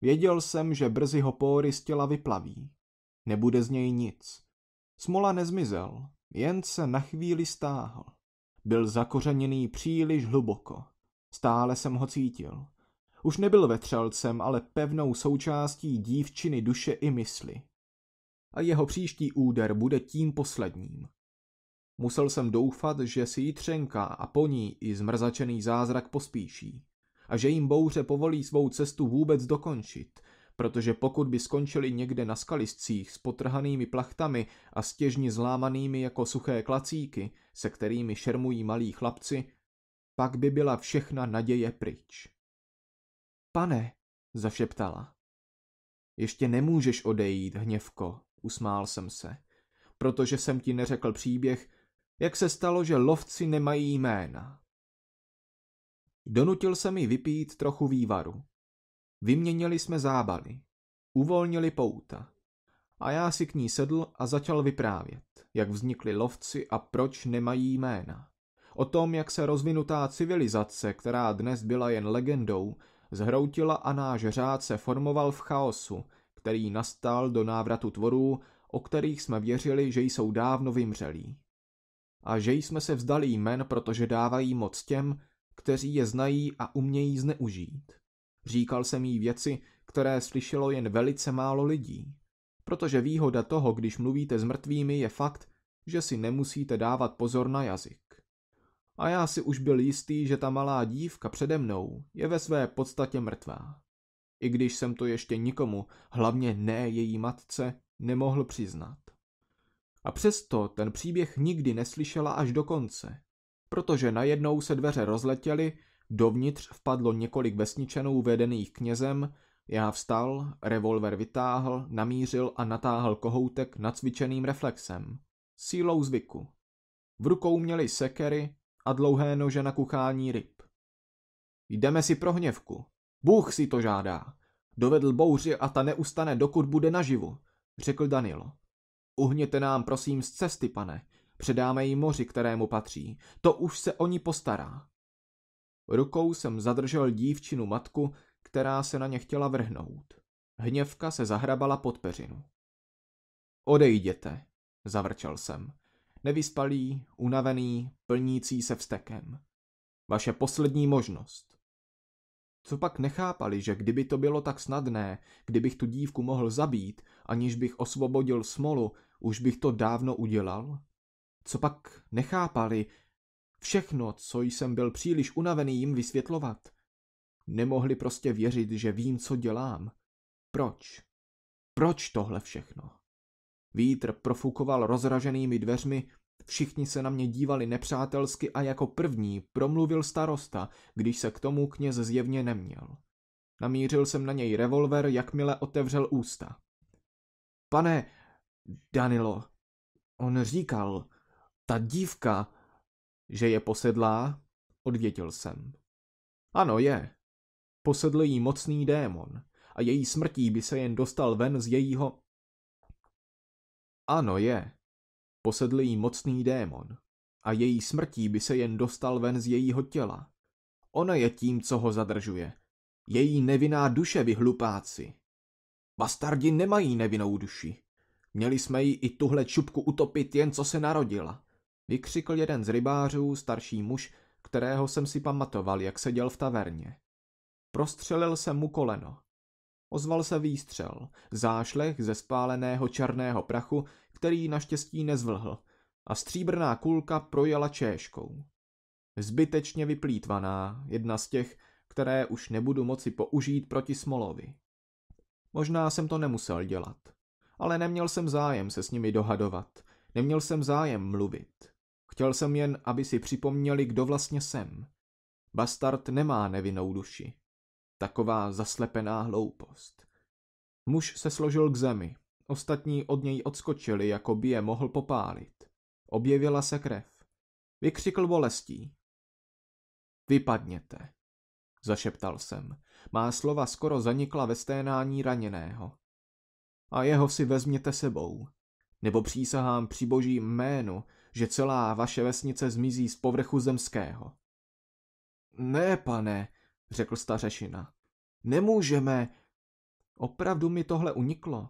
Věděl jsem, že brzy ho póry z těla vyplaví. Nebude z něj nic. Smola nezmizel, jen se na chvíli stáhl. Byl zakořeněný příliš hluboko. Stále jsem ho cítil. Už nebyl vetřelcem, ale pevnou součástí dívčiny duše i mysli. A jeho příští úder bude tím posledním. Musel jsem doufat, že si jitřenka a po ní i zmrzačený zázrak pospíší a že jim bouře povolí svou cestu vůbec dokončit, protože pokud by skončili někde na skaliscích s potrhanými plachtami a stěžně zlámanými jako suché klacíky, se kterými šermují malí chlapci, pak by byla všechna naděje pryč. Pane, zašeptala. Ještě nemůžeš odejít, hněvko, usmál jsem se, protože jsem ti neřekl příběh, jak se stalo, že lovci nemají jména. Donutil jsem ji vypít trochu vývaru. Vyměnili jsme zábaly. Uvolnili pouta a já si k ní sedl a začal vyprávět, jak vznikli lovci a proč nemají jména. O tom, jak se rozvinutá civilizace, která dnes byla jen legendou, zhroutila a náš řád se formoval v chaosu, který nastal do návratu tvorů, o kterých jsme věřili, že jsou dávno vymřelí. A že jsme se vzdali jmen, protože dávají moc těm, kteří je znají a umějí zneužít. Říkal jsem jí věci, které slyšelo jen velice málo lidí. Protože výhoda toho, když mluvíte s mrtvými, je fakt, že si nemusíte dávat pozor na jazyk. A já si už byl jistý, že ta malá dívka přede mnou je ve své podstatě mrtvá. I když jsem to ještě nikomu, hlavně ne její matce, nemohl přiznat. A přesto ten příběh nikdy neslyšela až do konce, protože najednou se dveře rozletěly, dovnitř vpadlo několik vesničenů vedených knězem já vstal, revolver vytáhl, namířil a natáhl kohoutek nacvičeným reflexem. Sílou zvyku. V rukou měli sekery a dlouhé nože na kuchání ryb. Jdeme si pro hněvku. Bůh si to žádá. Dovedl bouři a ta neustane, dokud bude naživu, řekl Danilo. Uhněte nám prosím z cesty, pane. Předáme jí moři, kterému patří. To už se o ní postará. Rukou jsem zadržel dívčinu matku, která se na ně chtěla vrhnout. Hněvka se zahrabala pod peřinu. Odejděte, zavrčel jsem. Nevyspalý, unavený, plnící se vstekem. Vaše poslední možnost. Co pak nechápali, že kdyby to bylo tak snadné, kdybych tu dívku mohl zabít, aniž bych osvobodil smolu, už bych to dávno udělal? Co pak nechápali, všechno, co jsem byl příliš unavený jim vysvětlovat. Nemohli prostě věřit, že vím, co dělám. Proč? Proč tohle všechno? Vítr profukoval rozraženými dveřmi, všichni se na mě dívali nepřátelsky a jako první promluvil starosta, když se k tomu kněz zjevně neměl. Namířil jsem na něj revolver, jakmile otevřel ústa. Pane, Danilo, on říkal, ta dívka, že je posedlá, odvětil jsem. Ano, je. Posedl jí mocný démon a její smrtí by se jen dostal ven z jejího... Ano je. Posedl jí mocný démon a její smrtí by se jen dostal ven z jejího těla. Ona je tím, co ho zadržuje. Její nevinná duše, vyhlupáci. Bastardi nemají nevinnou duši. Měli jsme jí i tuhle čupku utopit, jen co se narodila. Vykřikl jeden z rybářů, starší muž, kterého jsem si pamatoval, jak seděl v taverně. Prostřelil se mu koleno. Ozval se výstřel, zášlech ze spáleného černého prachu, který naštěstí nezvlhl, a stříbrná kulka projela češkou. Zbytečně vyplýtvaná, jedna z těch, které už nebudu moci použít proti Smolovi. Možná jsem to nemusel dělat, ale neměl jsem zájem se s nimi dohadovat, neměl jsem zájem mluvit. Chtěl jsem jen, aby si připomněli, kdo vlastně jsem. Bastard nemá nevinnou duši. Taková zaslepená hloupost. Muž se složil k zemi, ostatní od něj odskočili, jako by je mohl popálit. Objevila se krev. Vykřikl bolestí. Vypadněte, zašeptal jsem. Má slova skoro zanikla ve sténání raněného. A jeho si vezměte sebou. Nebo přísahám při božím jménu, že celá vaše vesnice zmizí z povrchu zemského. Ne, pane, řekl stařešina. Nemůžeme! Opravdu mi tohle uniklo.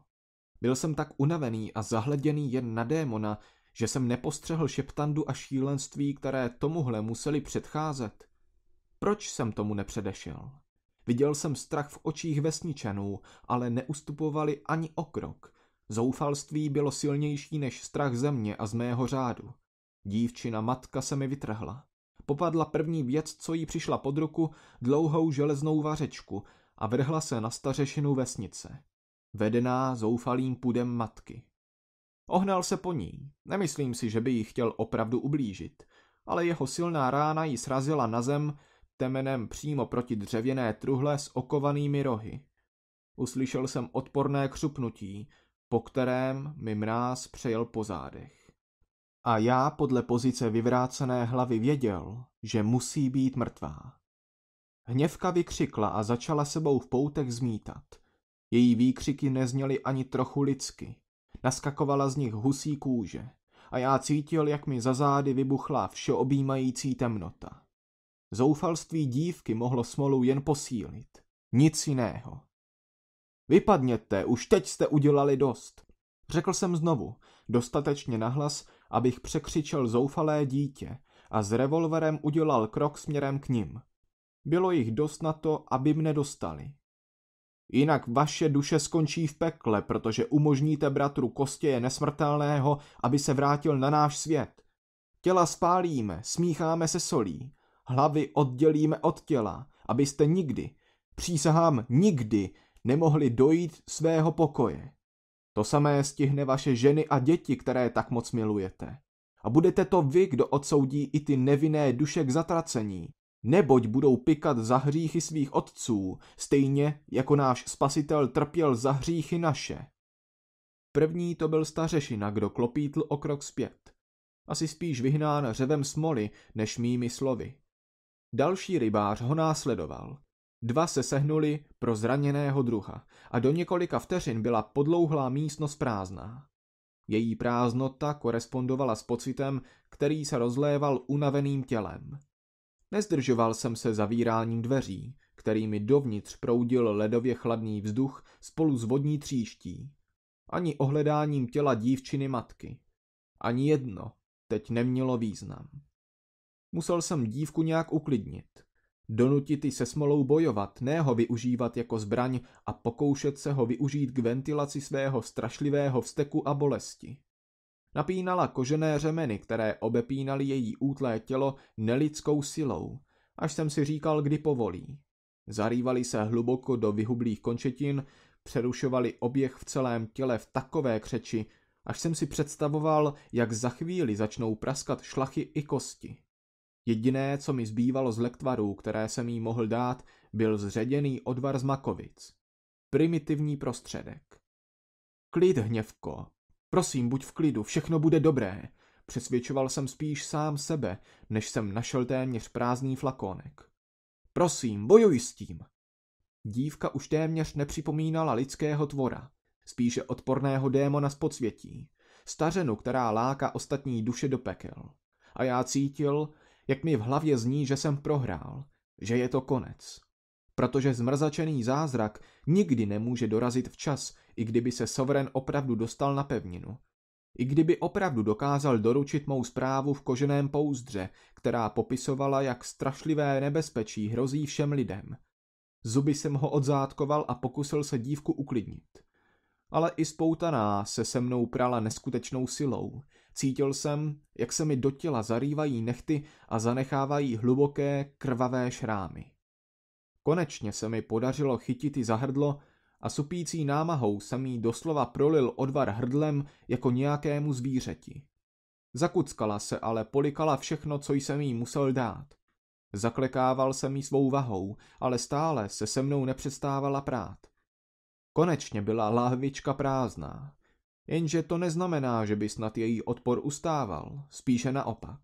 Byl jsem tak unavený a zahleděný jen na démona, že jsem nepostřehl šeptandu a šílenství, které tomuhle museli předcházet. Proč jsem tomu nepředešel? Viděl jsem strach v očích vesničanů, ale neustupovali ani o krok. Zoufalství bylo silnější než strach země a z mého řádu. Dívčina matka se mi vytrhla popadla první věc, co jí přišla pod ruku, dlouhou železnou vařečku a vrhla se na stařešinu vesnice, vedená zoufalým půdem matky. Ohnal se po ní. Nemyslím si, že by jí chtěl opravdu ublížit, ale jeho silná rána ji srazila na zem temenem přímo proti dřevěné truhle s okovanými rohy. Uslyšel jsem odporné křupnutí, po kterém mi mráz přejel po zádech. A já podle pozice vyvrácené hlavy věděl, že musí být mrtvá. Hněvka vykřikla a začala sebou v poutech zmítat. Její výkřiky nezněly ani trochu lidsky. Naskakovala z nich husí kůže a já cítil, jak mi za zády vybuchla všeobjímající temnota. Zoufalství dívky mohlo smolu jen posílit. Nic jiného. Vypadněte, už teď jste udělali dost. Řekl jsem znovu, dostatečně nahlas, abych překřičel zoufalé dítě a s revolverem udělal krok směrem k ním. Bylo jich dost na to, aby mne dostali. Jinak vaše duše skončí v pekle, protože umožníte bratru Kostěje nesmrtelného, aby se vrátil na náš svět. Těla spálíme, smícháme se solí, hlavy oddělíme od těla, abyste nikdy, přísahám nikdy, nemohli dojít svého pokoje. To samé stihne vaše ženy a děti, které tak moc milujete. A budete to vy, kdo odsoudí i ty nevinné duše k zatracení, neboť budou pikat za hříchy svých otců, stejně jako náš spasitel trpěl za hříchy naše. První to byl stařešina, kdo klopítl o krok zpět. Asi spíš vyhnán řevem smoly, než mými slovy. Další rybář ho následoval. Dva se sehnuli pro zraněného druha a do několika vteřin byla podlouhlá místnost prázdná. Její prázdnota korespondovala s pocitem, který se rozléval unaveným tělem. Nezdržoval jsem se zavíráním dveří, kterými dovnitř proudil ledově chladný vzduch spolu s vodní tříští. Ani ohledáním těla dívčiny matky. Ani jedno teď nemělo význam. Musel jsem dívku nějak uklidnit. Donutit ji se smolou bojovat, ne ho využívat jako zbraň a pokoušet se ho využít k ventilaci svého strašlivého vzteku a bolesti. Napínala kožené řemeny, které obepínaly její útlé tělo nelidskou silou, až jsem si říkal, kdy povolí. Zarývali se hluboko do vyhublých končetin, přerušovali oběh v celém těle v takové křeči, až jsem si představoval, jak za chvíli začnou praskat šlachy i kosti. Jediné, co mi zbývalo z lektvarů, které jsem jí mohl dát, byl zředěný odvar z makovic. Primitivní prostředek. Klid, hněvko. Prosím, buď v klidu, všechno bude dobré. Přesvědčoval jsem spíš sám sebe, než jsem našel téměř prázdný flakonek. Prosím, bojuj s tím. Dívka už téměř nepřipomínala lidského tvora, spíše odporného démona z podsvětí, stařenu, která láká ostatní duše do pekel. A já cítil, jak mi v hlavě zní, že jsem prohrál, že je to konec. Protože zmrzačený zázrak nikdy nemůže dorazit včas, i kdyby se Sovereign opravdu dostal na pevninu. I kdyby opravdu dokázal doručit mou zprávu v koženém pouzdře, která popisovala, jak strašlivé nebezpečí hrozí všem lidem. Zuby jsem ho odzátkoval a pokusil se dívku uklidnit. Ale i spoutaná se se mnou prala neskutečnou silou – Cítil jsem, jak se mi do těla zarývají nechty a zanechávají hluboké, krvavé šrámy. Konečně se mi podařilo chytit i za hrdlo a supící námahou jsem jí doslova prolil odvar hrdlem jako nějakému zvířeti. Zakuckala se ale polikala všechno, co jsem jí musel dát. Zaklekával se mi svou vahou, ale stále se se mnou nepřestávala prát. Konečně byla lahvička prázdná. Jenže to neznamená, že by snad její odpor ustával, spíše naopak.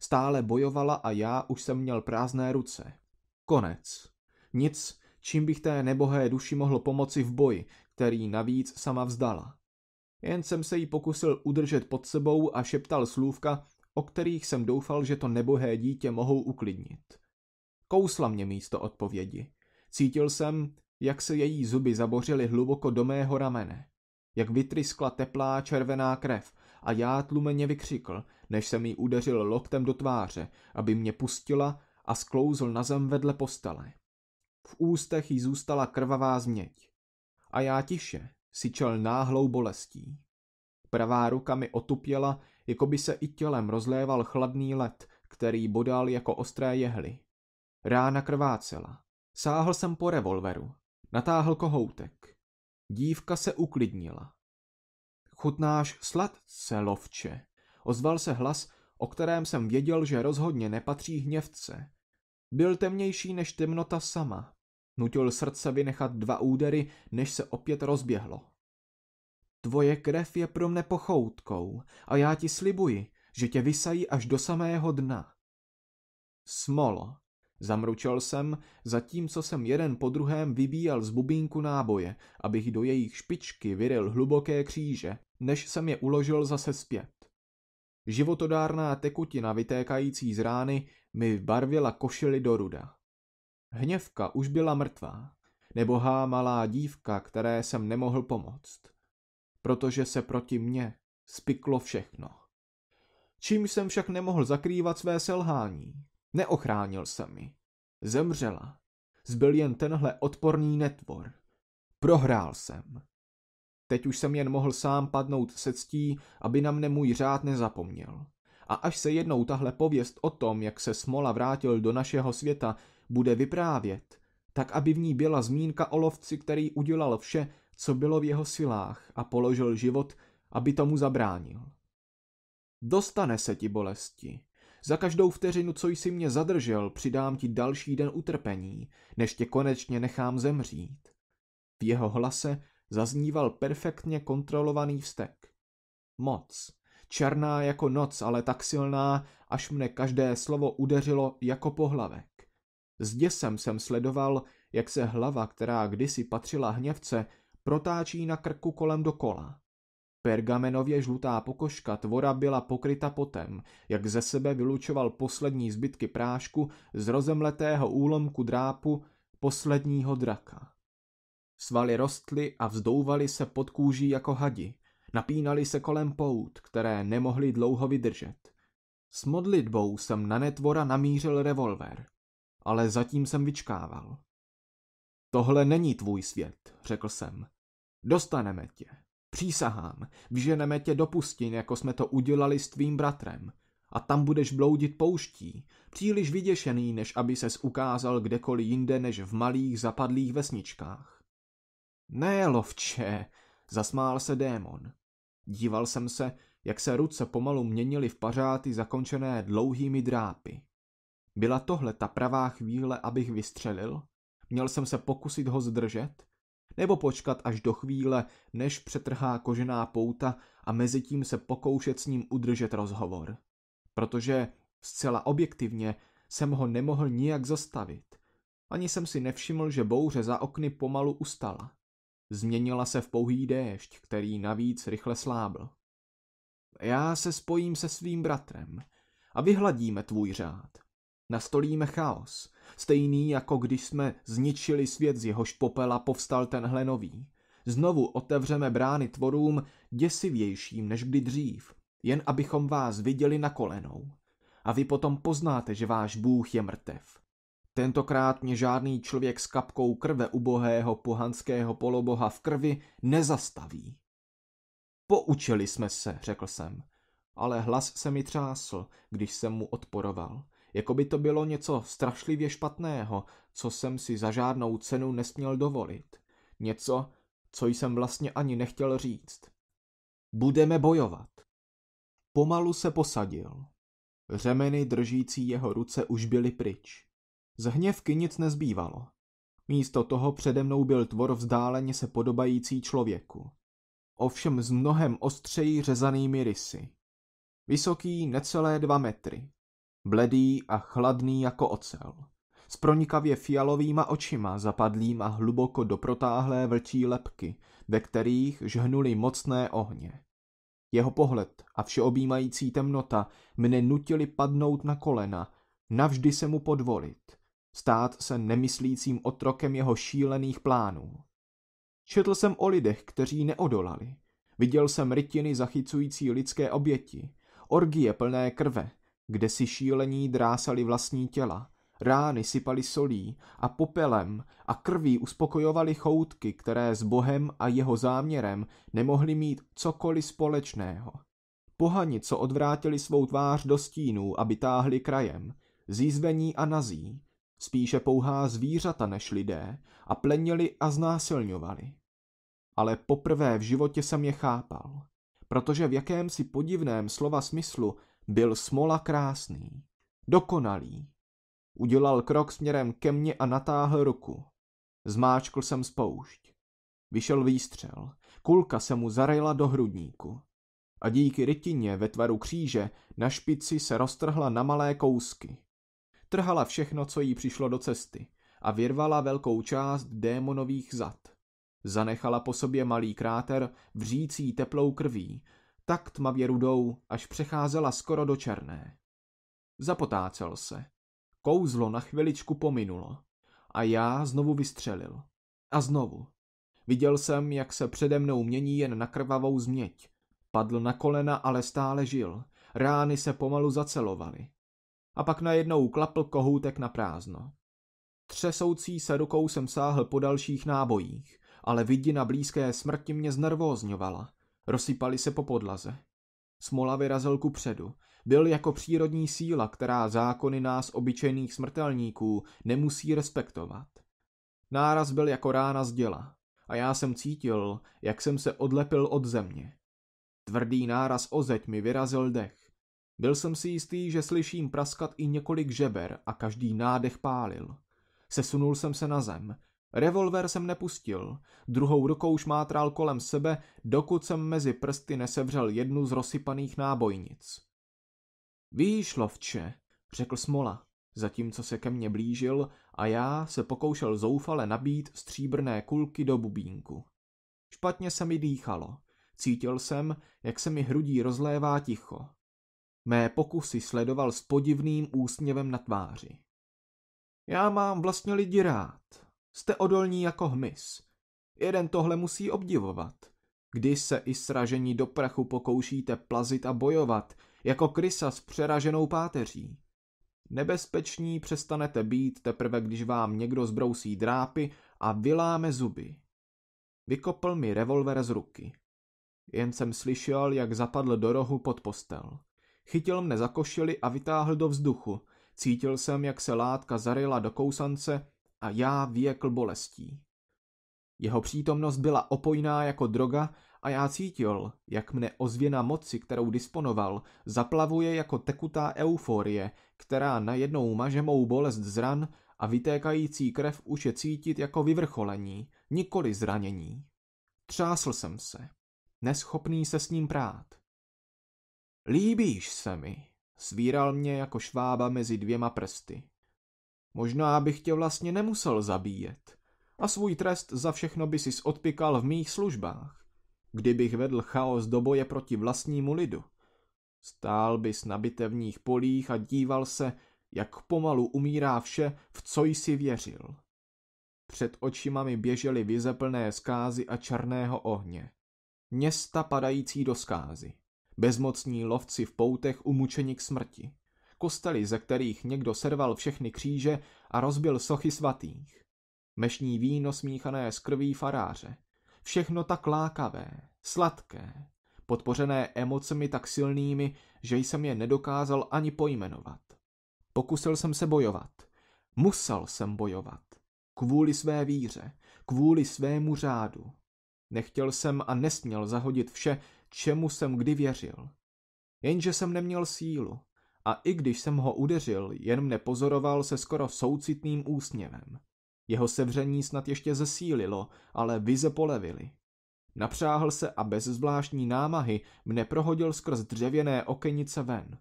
Stále bojovala a já už jsem měl prázdné ruce. Konec. Nic, čím bych té nebohé duši mohl pomoci v boji, který navíc sama vzdala. Jen jsem se jí pokusil udržet pod sebou a šeptal slůvka, o kterých jsem doufal, že to nebohé dítě mohou uklidnit. Kousla mě místo odpovědi. Cítil jsem, jak se její zuby zabořily hluboko do mého ramene jak vytryskla teplá červená krev a já tlumeně vykřikl, než jsem jí udeřil loktem do tváře, aby mě pustila a sklouzl na zem vedle postele. V ústech jí zůstala krvavá změť. A já tiše syčel náhlou bolestí. Pravá ruka mi otupěla, jako by se i tělem rozléval chladný led, který bodal jako ostré jehly. Rána krvácela. Sáhl jsem po revolveru. Natáhl kohoutek. Dívka se uklidnila. Chutnáš sladce, lovče, ozval se hlas, o kterém jsem věděl, že rozhodně nepatří hněvce. Byl temnější než temnota sama. Nutil srdce vynechat dva údery, než se opět rozběhlo. Tvoje krev je pro mne pochoutkou a já ti slibuji, že tě vysají až do samého dna. Smolo, Zamručel jsem, zatímco jsem jeden po druhém vybíjel z bubínku náboje, abych do jejich špičky vyril hluboké kříže, než jsem je uložil zase zpět. Životodárná tekutina vytékající z rány mi barvila košily do ruda. Hněvka už byla mrtvá, nebohá malá dívka, které jsem nemohl pomoct, protože se proti mně spiklo všechno. Čím jsem však nemohl zakrývat své selhání, Neochránil se mi. Zemřela. Zbyl jen tenhle odporný netvor. Prohrál jsem. Teď už jsem jen mohl sám padnout se ctí, aby na mne můj řád nezapomněl. A až se jednou tahle pověst o tom, jak se Smola vrátil do našeho světa, bude vyprávět, tak aby v ní byla zmínka o lovci, který udělal vše, co bylo v jeho silách a položil život, aby tomu zabránil. Dostane se ti bolesti, za každou vteřinu, co jsi mě zadržel, přidám ti další den utrpení, než tě konečně nechám zemřít. V jeho hlase zazníval perfektně kontrolovaný vztek. Moc. Černá jako noc, ale tak silná, až mne každé slovo udeřilo jako pohlavek. S děsem jsem sledoval, jak se hlava, která kdysi patřila hněvce, protáčí na krku kolem dokola. Pergamenově žlutá pokožka tvora byla pokryta potem, jak ze sebe vylučoval poslední zbytky prášku z rozemletého úlomku drápu posledního draka. Svaly rostly a vzdouvaly se pod kůží jako hadi, napínali se kolem pout, které nemohly dlouho vydržet. S modlitbou jsem na netvora namířil revolver, ale zatím jsem vyčkával. Tohle není tvůj svět, řekl jsem. Dostaneme tě. Přísahám, vyženeme tě do pustin, jako jsme to udělali s tvým bratrem. A tam budeš bloudit pouští, příliš vyděšený, než aby ses ukázal kdekoliv jinde než v malých zapadlých vesničkách. Ne, lovče, zasmál se démon. Díval jsem se, jak se ruce pomalu měnily v pařáty zakončené dlouhými drápy. Byla tohle ta pravá chvíle, abych vystřelil? Měl jsem se pokusit ho zdržet? nebo počkat až do chvíle, než přetrhá kožená pouta a mezi tím se pokoušet s ním udržet rozhovor. Protože zcela objektivně jsem ho nemohl nijak zastavit. Ani jsem si nevšiml, že bouře za okny pomalu ustala. Změnila se v pouhý déšť, který navíc rychle slábl. Já se spojím se svým bratrem a vyhladíme tvůj řád. Nastolíme chaos – stejný jako když jsme zničili svět, z jehož popela povstal tenhle nový. Znovu otevřeme brány tvorům děsivějším než kdy dřív, jen abychom vás viděli na kolenou. A vy potom poznáte, že váš Bůh je mrtev. Tentokrát mě žádný člověk s kapkou krve ubohého pohanského poloboha v krvi nezastaví. Poučili jsme se, řekl jsem, ale hlas se mi třásl, když jsem mu odporoval jako by to bylo něco strašlivě špatného, co jsem si za žádnou cenu nesměl dovolit. Něco, co jsem vlastně ani nechtěl říct. Budeme bojovat. Pomalu se posadil. Řemeny držící jeho ruce už byly pryč. Z hněvky nic nezbývalo. Místo toho přede mnou byl tvor vzdáleně se podobající člověku. Ovšem s mnohem ostřejí řezanými rysy. Vysoký necelé dva metry bledý a chladný jako ocel, s pronikavě fialovýma očima zapadlýma hluboko do protáhlé vlčí lepky, ve kterých žhnuly mocné ohně. Jeho pohled a všeobjímající temnota mne nutili padnout na kolena, navždy se mu podvolit, stát se nemyslícím otrokem jeho šílených plánů. Četl jsem o lidech, kteří neodolali. Viděl jsem rytiny zachycující lidské oběti, orgie plné krve, kde si šílení drásali vlastní těla, rány sypali solí a popelem a krví uspokojovali choutky, které s Bohem a jeho záměrem nemohli mít cokoliv společného. Pohani, co odvrátili svou tvář do stínů, aby táhli krajem, zízvení a nazí, spíše pouhá zvířata než lidé, a plenili a znásilňovali. Ale poprvé v životě jsem je chápal, protože v jakémsi podivném slova smyslu byl smola krásný, dokonalý. Udělal krok směrem ke mně a natáhl ruku. Zmáčkl jsem spoušť. Vyšel výstřel. Kulka se mu zarejla do hrudníku. A díky rytině ve tvaru kříže na špici se roztrhla na malé kousky. Trhala všechno, co jí přišlo do cesty a vyrvala velkou část démonových zad. Zanechala po sobě malý kráter vřící teplou krví, tak tmavě rudou, až přecházela skoro do černé. Zapotácel se. Kouzlo na chviličku pominulo. A já znovu vystřelil. A znovu. Viděl jsem, jak se přede mnou mění jen na krvavou změť. Padl na kolena, ale stále žil. Rány se pomalu zacelovaly. A pak najednou klapl kohoutek na prázdno. Třesoucí se rukou jsem sáhl po dalších nábojích, ale vidina blízké smrti mě znervózňovala Rozsypali se po podlaze. Smola vyrazil ku předu. Byl jako přírodní síla, která zákony nás obyčejných smrtelníků nemusí respektovat. Náraz byl jako rána z děla a já jsem cítil, jak jsem se odlepil od země. Tvrdý náraz o zeď mi vyrazil dech. Byl jsem si jistý, že slyším praskat i několik žeber a každý nádech pálil. Sesunul jsem se na zem, Revolver jsem nepustil, druhou rukou šmátral kolem sebe, dokud jsem mezi prsty nesevřel jednu z rozsypaných nábojnic. Víš, lovče, řekl Smola, zatímco se ke mně blížil a já se pokoušel zoufale nabít stříbrné kulky do bubínku. Špatně se mi dýchalo. Cítil jsem, jak se mi hrudí rozlévá ticho. Mé pokusy sledoval s podivným úsměvem na tváři. Já mám vlastně lidi rád, Jste odolní jako hmyz. Jeden tohle musí obdivovat. Když se i sražení do prachu pokoušíte plazit a bojovat, jako krysa s přeraženou páteří. Nebezpeční přestanete být teprve, když vám někdo zbrousí drápy a vyláme zuby. Vykopl mi revolver z ruky. Jen jsem slyšel, jak zapadl do rohu pod postel. Chytil mne za košili a vytáhl do vzduchu. Cítil jsem, jak se látka zaryla do kousance a já věkl bolestí. Jeho přítomnost byla opojná jako droga a já cítil, jak mne ozvěna moci, kterou disponoval, zaplavuje jako tekutá euforie, která najednou maže mou bolest zran a vytékající krev už je cítit jako vyvrcholení, nikoli zranění. Třásl jsem se, neschopný se s ním prát. Líbíš se mi, svíral mě jako švába mezi dvěma prsty. Možná bych tě vlastně nemusel zabíjet a svůj trest za všechno by si odpikal v mých službách. Kdybych vedl chaos do boje proti vlastnímu lidu. Stál bys na bitevních polích a díval se, jak pomalu umírá vše, v co jsi věřil. Před očima mi běžely vize plné skázy a černého ohně. Města padající do skázy. Bezmocní lovci v poutech umučeni k smrti kostely, ze kterých někdo serval všechny kříže a rozbil sochy svatých. Mešní víno smíchané s krví faráře. Všechno tak lákavé, sladké, podpořené emocemi tak silnými, že jsem je nedokázal ani pojmenovat. Pokusil jsem se bojovat. Musel jsem bojovat. Kvůli své víře, kvůli svému řádu. Nechtěl jsem a nesměl zahodit vše, čemu jsem kdy věřil. Jenže jsem neměl sílu a i když jsem ho udeřil, jen nepozoroval se skoro soucitným úsměvem. Jeho sevření snad ještě zesílilo, ale vize polevily. Napřáhl se a bez zvláštní námahy mne prohodil skrz dřevěné okenice ven.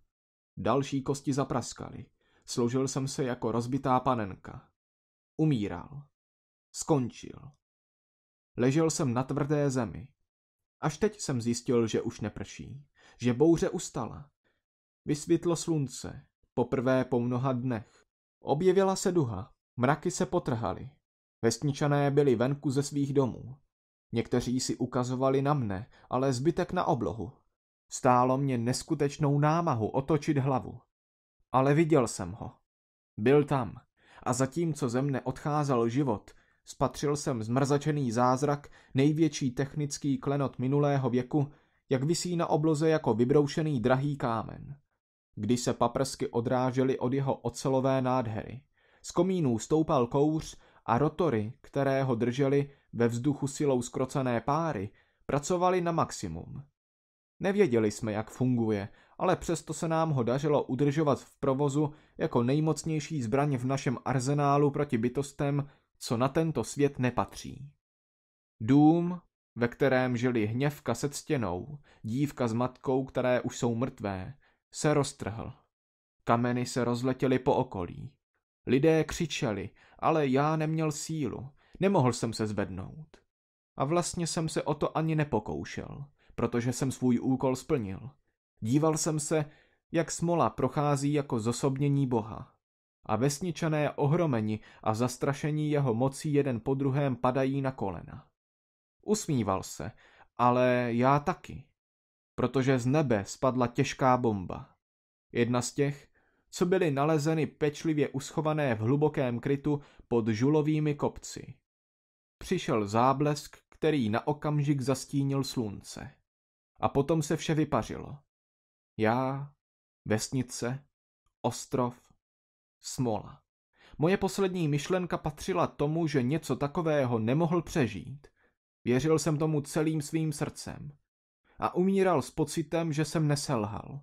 Další kosti zapraskaly. Složil jsem se jako rozbitá panenka. Umíral. Skončil. Ležel jsem na tvrdé zemi. Až teď jsem zjistil, že už neprší, že bouře ustala. Vysvítlo slunce, poprvé po mnoha dnech. Objevila se duha, mraky se potrhaly. Vesničané byli venku ze svých domů. Někteří si ukazovali na mne, ale zbytek na oblohu. Stálo mě neskutečnou námahu otočit hlavu. Ale viděl jsem ho. Byl tam. A zatímco ze mne odcházel život, spatřil jsem zmrzačený zázrak, největší technický klenot minulého věku, jak visí na obloze jako vybroušený drahý kámen kdy se paprsky odrážely od jeho ocelové nádhery. Z komínů stoupal kouř a rotory, které ho držely ve vzduchu silou skrocené páry, pracovali na maximum. Nevěděli jsme, jak funguje, ale přesto se nám ho dařilo udržovat v provozu jako nejmocnější zbraň v našem arzenálu proti bytostem, co na tento svět nepatří. Dům, ve kterém žili hněvka se ctěnou, dívka s matkou, které už jsou mrtvé, se roztrhl. Kameny se rozletěly po okolí. Lidé křičeli, ale já neměl sílu, nemohl jsem se zvednout. A vlastně jsem se o to ani nepokoušel, protože jsem svůj úkol splnil. Díval jsem se, jak smola prochází jako zosobnění Boha. A vesničané ohromeni a zastrašení jeho mocí jeden po druhém padají na kolena. Usmíval se, ale já taky protože z nebe spadla těžká bomba. Jedna z těch, co byly nalezeny pečlivě uschované v hlubokém krytu pod žulovými kopci. Přišel záblesk, který na okamžik zastínil slunce. A potom se vše vypařilo. Já, vesnice, ostrov, smola. Moje poslední myšlenka patřila tomu, že něco takového nemohl přežít. Věřil jsem tomu celým svým srdcem a umíral s pocitem, že jsem neselhal.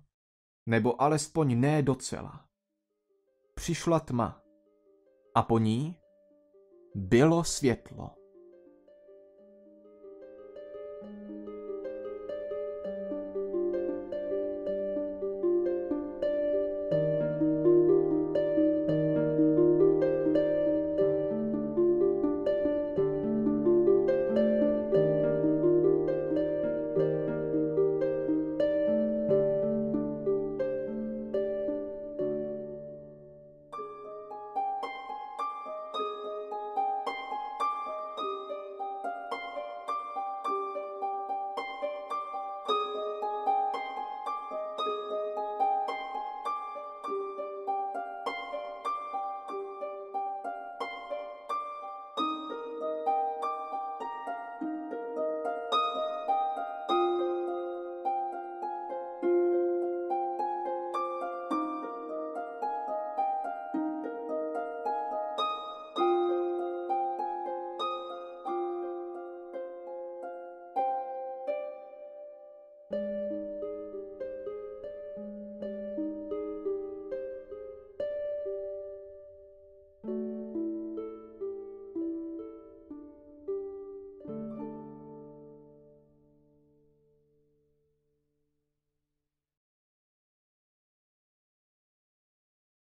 Nebo alespoň ne docela. Přišla tma. A po ní bylo světlo.